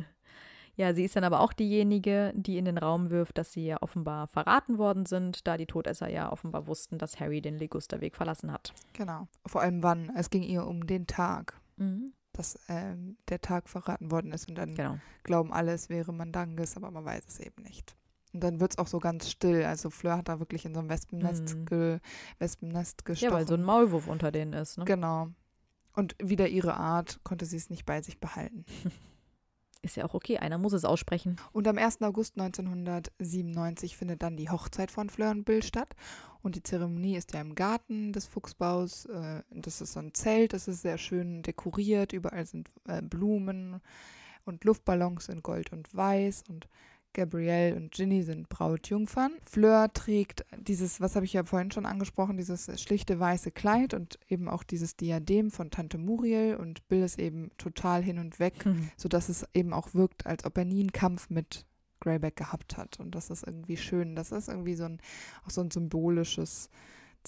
Ja, sie ist dann aber auch diejenige, die in den Raum wirft, dass sie ja offenbar verraten worden sind, da die Todesser ja offenbar wussten, dass Harry den Legusterweg verlassen hat. Genau. Vor allem wann? Es ging ihr um den Tag. Mhm. Dass ähm, der Tag verraten worden ist und dann genau. glauben alle, es wäre Mandanges, aber man weiß es eben nicht. Und dann wird es auch so ganz still. Also Fleur hat da wirklich in so einem Wespennest, mhm. ge Wespennest gestochen. Ja, weil so ein Maulwurf unter denen ist, ne? Genau. Und wieder ihre Art konnte sie es nicht bei sich behalten. Ist ja auch okay, einer muss es aussprechen. Und am 1. August 1997 findet dann die Hochzeit von Fleur und Bill statt. Und die Zeremonie ist ja im Garten des Fuchsbaus. Äh, das ist so ein Zelt, das ist sehr schön dekoriert. Überall sind äh, Blumen und Luftballons in Gold und Weiß und Gabrielle und Ginny sind Brautjungfern. Fleur trägt dieses, was habe ich ja vorhin schon angesprochen, dieses schlichte weiße Kleid und eben auch dieses Diadem von Tante Muriel und Bill ist eben total hin und weg, mhm. sodass es eben auch wirkt, als ob er nie einen Kampf mit Greyback gehabt hat. Und das ist irgendwie schön. Das ist irgendwie so ein, auch so ein symbolisches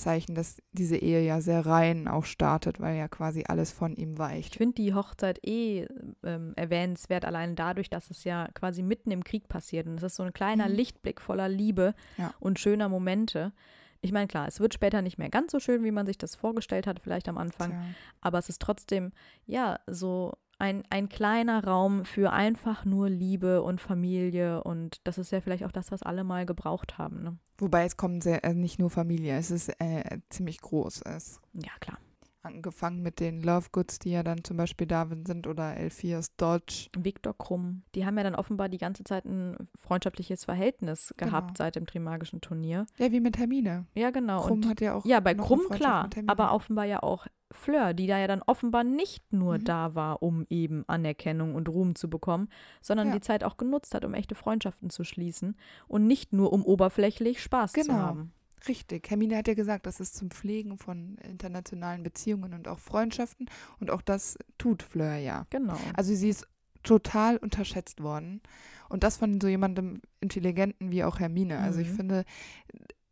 Zeichen, dass diese Ehe ja sehr rein auch startet, weil ja quasi alles von ihm weicht. Ich finde die Hochzeit eh ähm, erwähnenswert, allein dadurch, dass es ja quasi mitten im Krieg passiert. Und es ist so ein kleiner mhm. Lichtblick voller Liebe ja. und schöner Momente. Ich meine, klar, es wird später nicht mehr ganz so schön, wie man sich das vorgestellt hat, vielleicht am Anfang. Ja. Aber es ist trotzdem, ja, so ein, ein kleiner Raum für einfach nur Liebe und Familie. Und das ist ja vielleicht auch das, was alle mal gebraucht haben. Ne? Wobei es kommt sehr, also nicht nur Familie, es ist äh, ziemlich groß. Es ja, klar angefangen mit den Lovegoods, die ja dann zum Beispiel Darwin sind oder Elfias Dodge. Victor Krumm. Die haben ja dann offenbar die ganze Zeit ein freundschaftliches Verhältnis genau. gehabt genau. seit dem Trimagischen Turnier. Ja, wie mit Hermine. Ja, genau. Krumm Und hat ja auch. Ja, bei Krumm klar, aber offenbar ja auch Fleur, die da ja dann offenbar nicht nur mhm. da war, um eben Anerkennung und Ruhm zu bekommen, sondern ja. die Zeit auch genutzt hat, um echte Freundschaften zu schließen und nicht nur um oberflächlich Spaß genau. zu haben. Richtig. Hermine hat ja gesagt, das ist zum Pflegen von internationalen Beziehungen und auch Freundschaften. Und auch das tut Fleur ja. Genau. Also sie ist total unterschätzt worden. Und das von so jemandem Intelligenten wie auch Hermine. Also mhm. ich finde,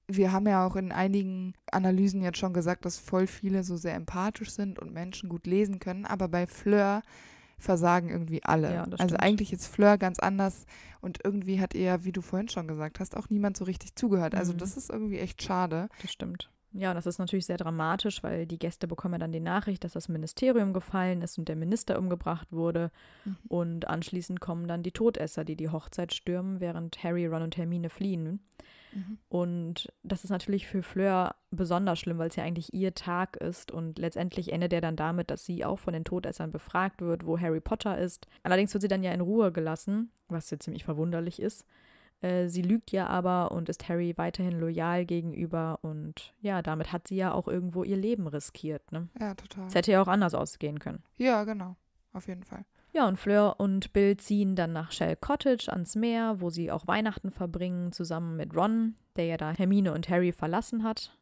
wir haben ja auch in einigen Analysen jetzt schon gesagt, dass voll viele so sehr empathisch sind und Menschen gut lesen können. Aber bei Fleur versagen irgendwie alle. Ja, also stimmt. eigentlich ist Fleur ganz anders und irgendwie hat ihr, wie du vorhin schon gesagt hast, auch niemand so richtig zugehört. Also mhm. das ist irgendwie echt schade. Das stimmt. Ja, und das ist natürlich sehr dramatisch, weil die Gäste bekommen ja dann die Nachricht, dass das Ministerium gefallen ist und der Minister umgebracht wurde. Mhm. Und anschließend kommen dann die Todesser, die die Hochzeit stürmen, während Harry, Ron und Hermine fliehen. Mhm. Und das ist natürlich für Fleur besonders schlimm, weil es ja eigentlich ihr Tag ist und letztendlich endet er dann damit, dass sie auch von den Todessern befragt wird, wo Harry Potter ist. Allerdings wird sie dann ja in Ruhe gelassen, was ja ziemlich verwunderlich ist. Äh, sie lügt ja aber und ist Harry weiterhin loyal gegenüber und ja, damit hat sie ja auch irgendwo ihr Leben riskiert. Ne? Ja, total. Es hätte ja auch anders ausgehen können. Ja, genau. Auf jeden Fall. Ja, und Fleur und Bill ziehen dann nach Shell Cottage ans Meer, wo sie auch Weihnachten verbringen, zusammen mit Ron, der ja da Hermine und Harry verlassen hat.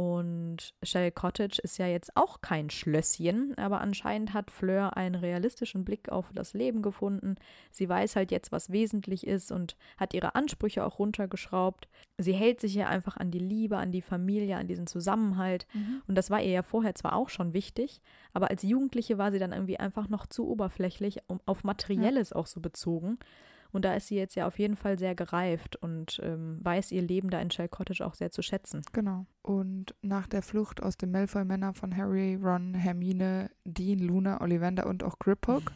Und Shell Cottage ist ja jetzt auch kein Schlösschen, aber anscheinend hat Fleur einen realistischen Blick auf das Leben gefunden. Sie weiß halt jetzt, was wesentlich ist und hat ihre Ansprüche auch runtergeschraubt. Sie hält sich ja einfach an die Liebe, an die Familie, an diesen Zusammenhalt. Mhm. Und das war ihr ja vorher zwar auch schon wichtig, aber als Jugendliche war sie dann irgendwie einfach noch zu oberflächlich, um auf Materielles ja. auch so bezogen. Und da ist sie jetzt ja auf jeden Fall sehr gereift und ähm, weiß ihr Leben da in Shell Cottage auch sehr zu schätzen. Genau. Und nach der Flucht aus dem Malfoy-Männer von Harry, Ron, Hermine, Dean, Luna, Ollivander und auch Griphook,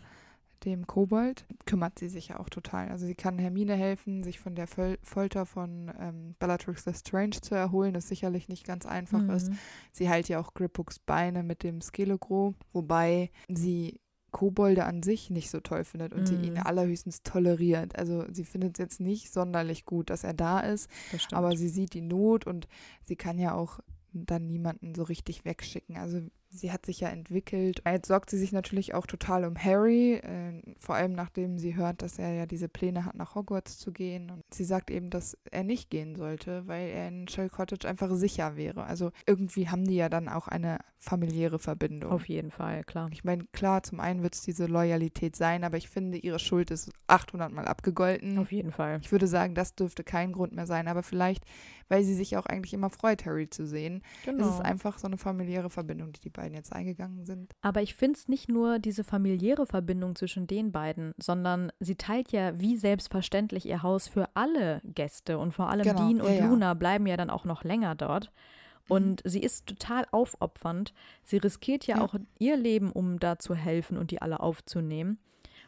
dem Kobold, kümmert sie sich ja auch total. Also sie kann Hermine helfen, sich von der Fol Folter von ähm, Bellatrix Lestrange zu erholen, das sicherlich nicht ganz einfach mhm. ist. Sie heilt ja auch Griphooks Beine mit dem Skelegro, wobei sie Kobolde an sich nicht so toll findet und mm. sie ihn mhm. allerhöchstens toleriert. Also sie findet es jetzt nicht sonderlich gut, dass er da ist, aber sie sieht die Not und sie kann ja auch dann niemanden so richtig wegschicken. Also Sie hat sich ja entwickelt. Jetzt sorgt sie sich natürlich auch total um Harry, äh, vor allem nachdem sie hört, dass er ja diese Pläne hat, nach Hogwarts zu gehen. Und sie sagt eben, dass er nicht gehen sollte, weil er in Shell Cottage einfach sicher wäre. Also irgendwie haben die ja dann auch eine familiäre Verbindung. Auf jeden Fall, klar. Ich meine, klar, zum einen wird es diese Loyalität sein, aber ich finde, ihre Schuld ist 800 Mal abgegolten. Auf jeden Fall. Ich würde sagen, das dürfte kein Grund mehr sein, aber vielleicht, weil sie sich auch eigentlich immer freut, Harry zu sehen. Genau. ist Es einfach so eine familiäre Verbindung, die die beiden beiden jetzt eingegangen sind. Aber ich finde es nicht nur diese familiäre Verbindung zwischen den beiden, sondern sie teilt ja wie selbstverständlich ihr Haus für alle Gäste und vor allem genau. Dean und ja, Luna ja. bleiben ja dann auch noch länger dort. Mhm. Und mhm. sie ist total aufopfernd. Sie riskiert ja, ja, auch ihr Leben, um da zu helfen und die alle aufzunehmen.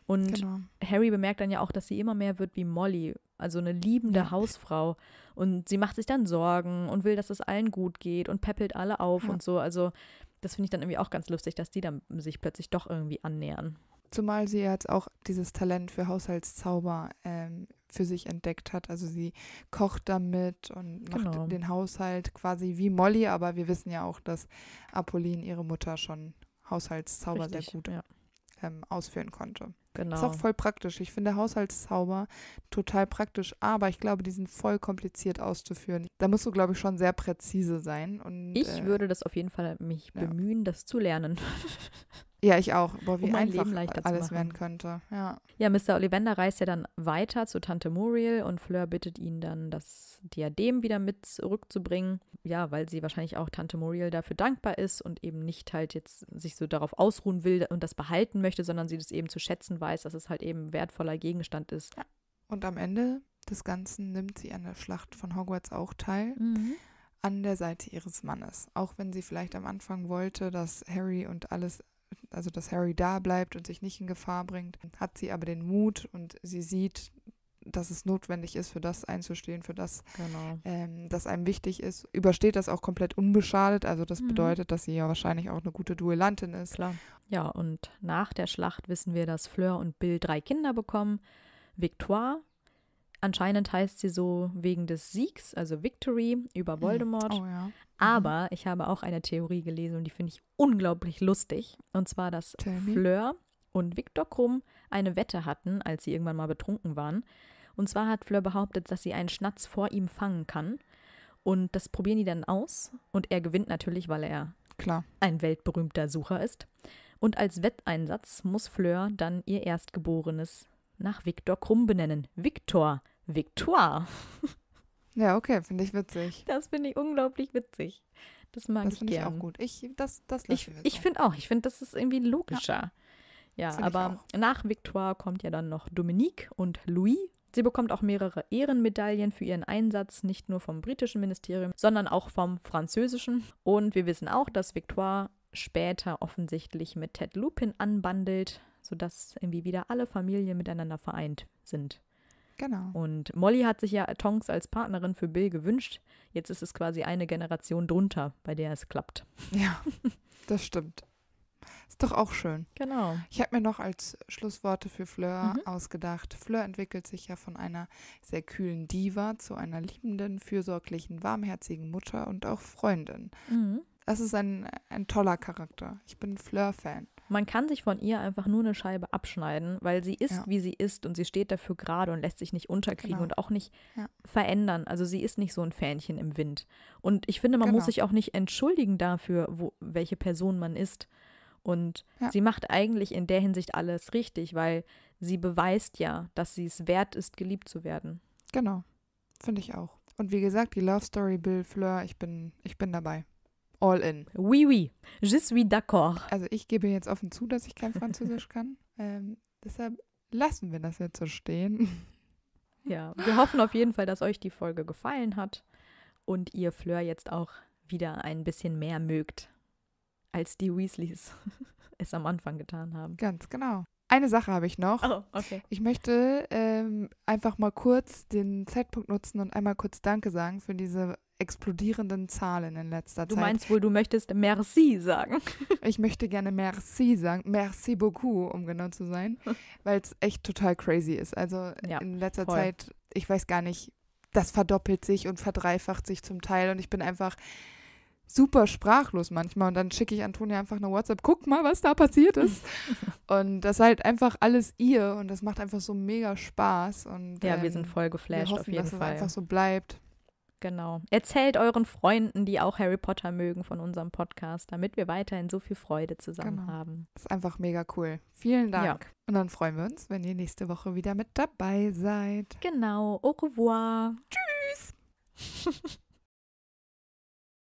Und genau. Harry bemerkt dann ja auch, dass sie immer mehr wird wie Molly, also eine liebende ja. Hausfrau. Und sie macht sich dann Sorgen und will, dass es allen gut geht und peppelt alle auf ja. und so. Also das finde ich dann irgendwie auch ganz lustig, dass die dann sich plötzlich doch irgendwie annähern. Zumal sie jetzt auch dieses Talent für Haushaltszauber ähm, für sich entdeckt hat. Also sie kocht damit und macht genau. den Haushalt quasi wie Molly, aber wir wissen ja auch, dass Apolline, ihre Mutter, schon Haushaltszauber Richtig, sehr gut ja ähm, ausführen konnte. Genau. Ist auch voll praktisch. Ich finde Haushaltszauber total praktisch, aber ich glaube, die sind voll kompliziert auszuführen. Da musst du, glaube ich, schon sehr präzise sein. Und, ich äh, würde das auf jeden Fall mich ja. bemühen, das zu lernen. Ja, ich auch. Boah, wie um mein Leben leichter alles werden könnte. Ja. ja, Mr. Ollivander reist ja dann weiter zu Tante Muriel und Fleur bittet ihn dann, das Diadem wieder mit zurückzubringen. Ja, weil sie wahrscheinlich auch Tante Muriel dafür dankbar ist und eben nicht halt jetzt sich so darauf ausruhen will und das behalten möchte, sondern sie das eben zu schätzen weiß, dass es halt eben wertvoller Gegenstand ist. Ja. Und am Ende des Ganzen nimmt sie an der Schlacht von Hogwarts auch teil. Mhm an der Seite ihres Mannes. Auch wenn sie vielleicht am Anfang wollte, dass Harry und alles also dass Harry da bleibt und sich nicht in Gefahr bringt, hat sie aber den Mut und sie sieht, dass es notwendig ist, für das einzustehen, für das, genau. ähm, das einem wichtig ist. Übersteht das auch komplett unbeschadet. Also das mhm. bedeutet, dass sie ja wahrscheinlich auch eine gute Duellantin ist. Klar. Ja, und nach der Schlacht wissen wir, dass Fleur und Bill drei Kinder bekommen. Victoire, Anscheinend heißt sie so wegen des Siegs, also Victory über hm. Voldemort. Oh, ja. Aber mhm. ich habe auch eine Theorie gelesen und die finde ich unglaublich lustig. Und zwar, dass Fleur und Victor Krumm eine Wette hatten, als sie irgendwann mal betrunken waren. Und zwar hat Fleur behauptet, dass sie einen Schnatz vor ihm fangen kann. Und das probieren die dann aus. Und er gewinnt natürlich, weil er Klar. ein weltberühmter Sucher ist. Und als Wetteinsatz muss Fleur dann ihr Erstgeborenes nach Viktor Krumm benennen. Viktor, Viktor. Ja, okay, finde ich witzig. Das finde ich unglaublich witzig. Das mag das ich gerne. Das finde ich auch gut. Ich, das, das ich, ich finde auch. Ich finde, das ist irgendwie logischer. Ja, ja aber nach Victoire kommt ja dann noch Dominique und Louis. Sie bekommt auch mehrere Ehrenmedaillen für ihren Einsatz, nicht nur vom britischen Ministerium, sondern auch vom französischen. Und wir wissen auch, dass Victoire später offensichtlich mit Ted Lupin anbandelt sodass irgendwie wieder alle Familien miteinander vereint sind. Genau. Und Molly hat sich ja Tonks als Partnerin für Bill gewünscht. Jetzt ist es quasi eine Generation drunter, bei der es klappt. Ja, das stimmt. Ist doch auch schön. Genau. Ich habe mir noch als Schlussworte für Fleur mhm. ausgedacht. Fleur entwickelt sich ja von einer sehr kühlen Diva zu einer liebenden, fürsorglichen, warmherzigen Mutter und auch Freundin. Mhm. Das ist ein, ein toller Charakter. Ich bin Fleur-Fan. Man kann sich von ihr einfach nur eine Scheibe abschneiden, weil sie ist, ja. wie sie ist und sie steht dafür gerade und lässt sich nicht unterkriegen genau. und auch nicht ja. verändern. Also sie ist nicht so ein Fähnchen im Wind. Und ich finde, man genau. muss sich auch nicht entschuldigen dafür, wo, welche Person man ist. Und ja. sie macht eigentlich in der Hinsicht alles richtig, weil sie beweist ja, dass sie es wert ist, geliebt zu werden. Genau, finde ich auch. Und wie gesagt, die Love Story Bill Fleur, ich bin, ich bin dabei. All in. Oui, oui. Je suis d'accord. Also ich gebe jetzt offen zu, dass ich kein Französisch kann. Ähm, deshalb lassen wir das jetzt so stehen. Ja, wir hoffen auf jeden Fall, dass euch die Folge gefallen hat und ihr Fleur jetzt auch wieder ein bisschen mehr mögt, als die Weasleys es am Anfang getan haben. Ganz genau. Eine Sache habe ich noch. Oh, okay. Ich möchte ähm, einfach mal kurz den Zeitpunkt nutzen und einmal kurz Danke sagen für diese explodierenden Zahlen in letzter du Zeit. Du meinst wohl, du möchtest Merci sagen. ich möchte gerne Merci sagen, Merci beaucoup, um genau zu sein, weil es echt total crazy ist. Also ja, in letzter voll. Zeit, ich weiß gar nicht, das verdoppelt sich und verdreifacht sich zum Teil und ich bin einfach super sprachlos manchmal und dann schicke ich Antonia einfach eine WhatsApp, guck mal, was da passiert ist. und das ist halt einfach alles ihr und das macht einfach so mega Spaß und Ja, ähm, wir sind ähm, voll geflasht wir hoffen, auf jeden dass Fall. Es einfach so bleibt. Genau. Erzählt euren Freunden, die auch Harry Potter mögen, von unserem Podcast, damit wir weiterhin so viel Freude zusammen genau. haben. Das ist einfach mega cool. Vielen Dank. Ja. Und dann freuen wir uns, wenn ihr nächste Woche wieder mit dabei seid. Genau. Au revoir. Tschüss.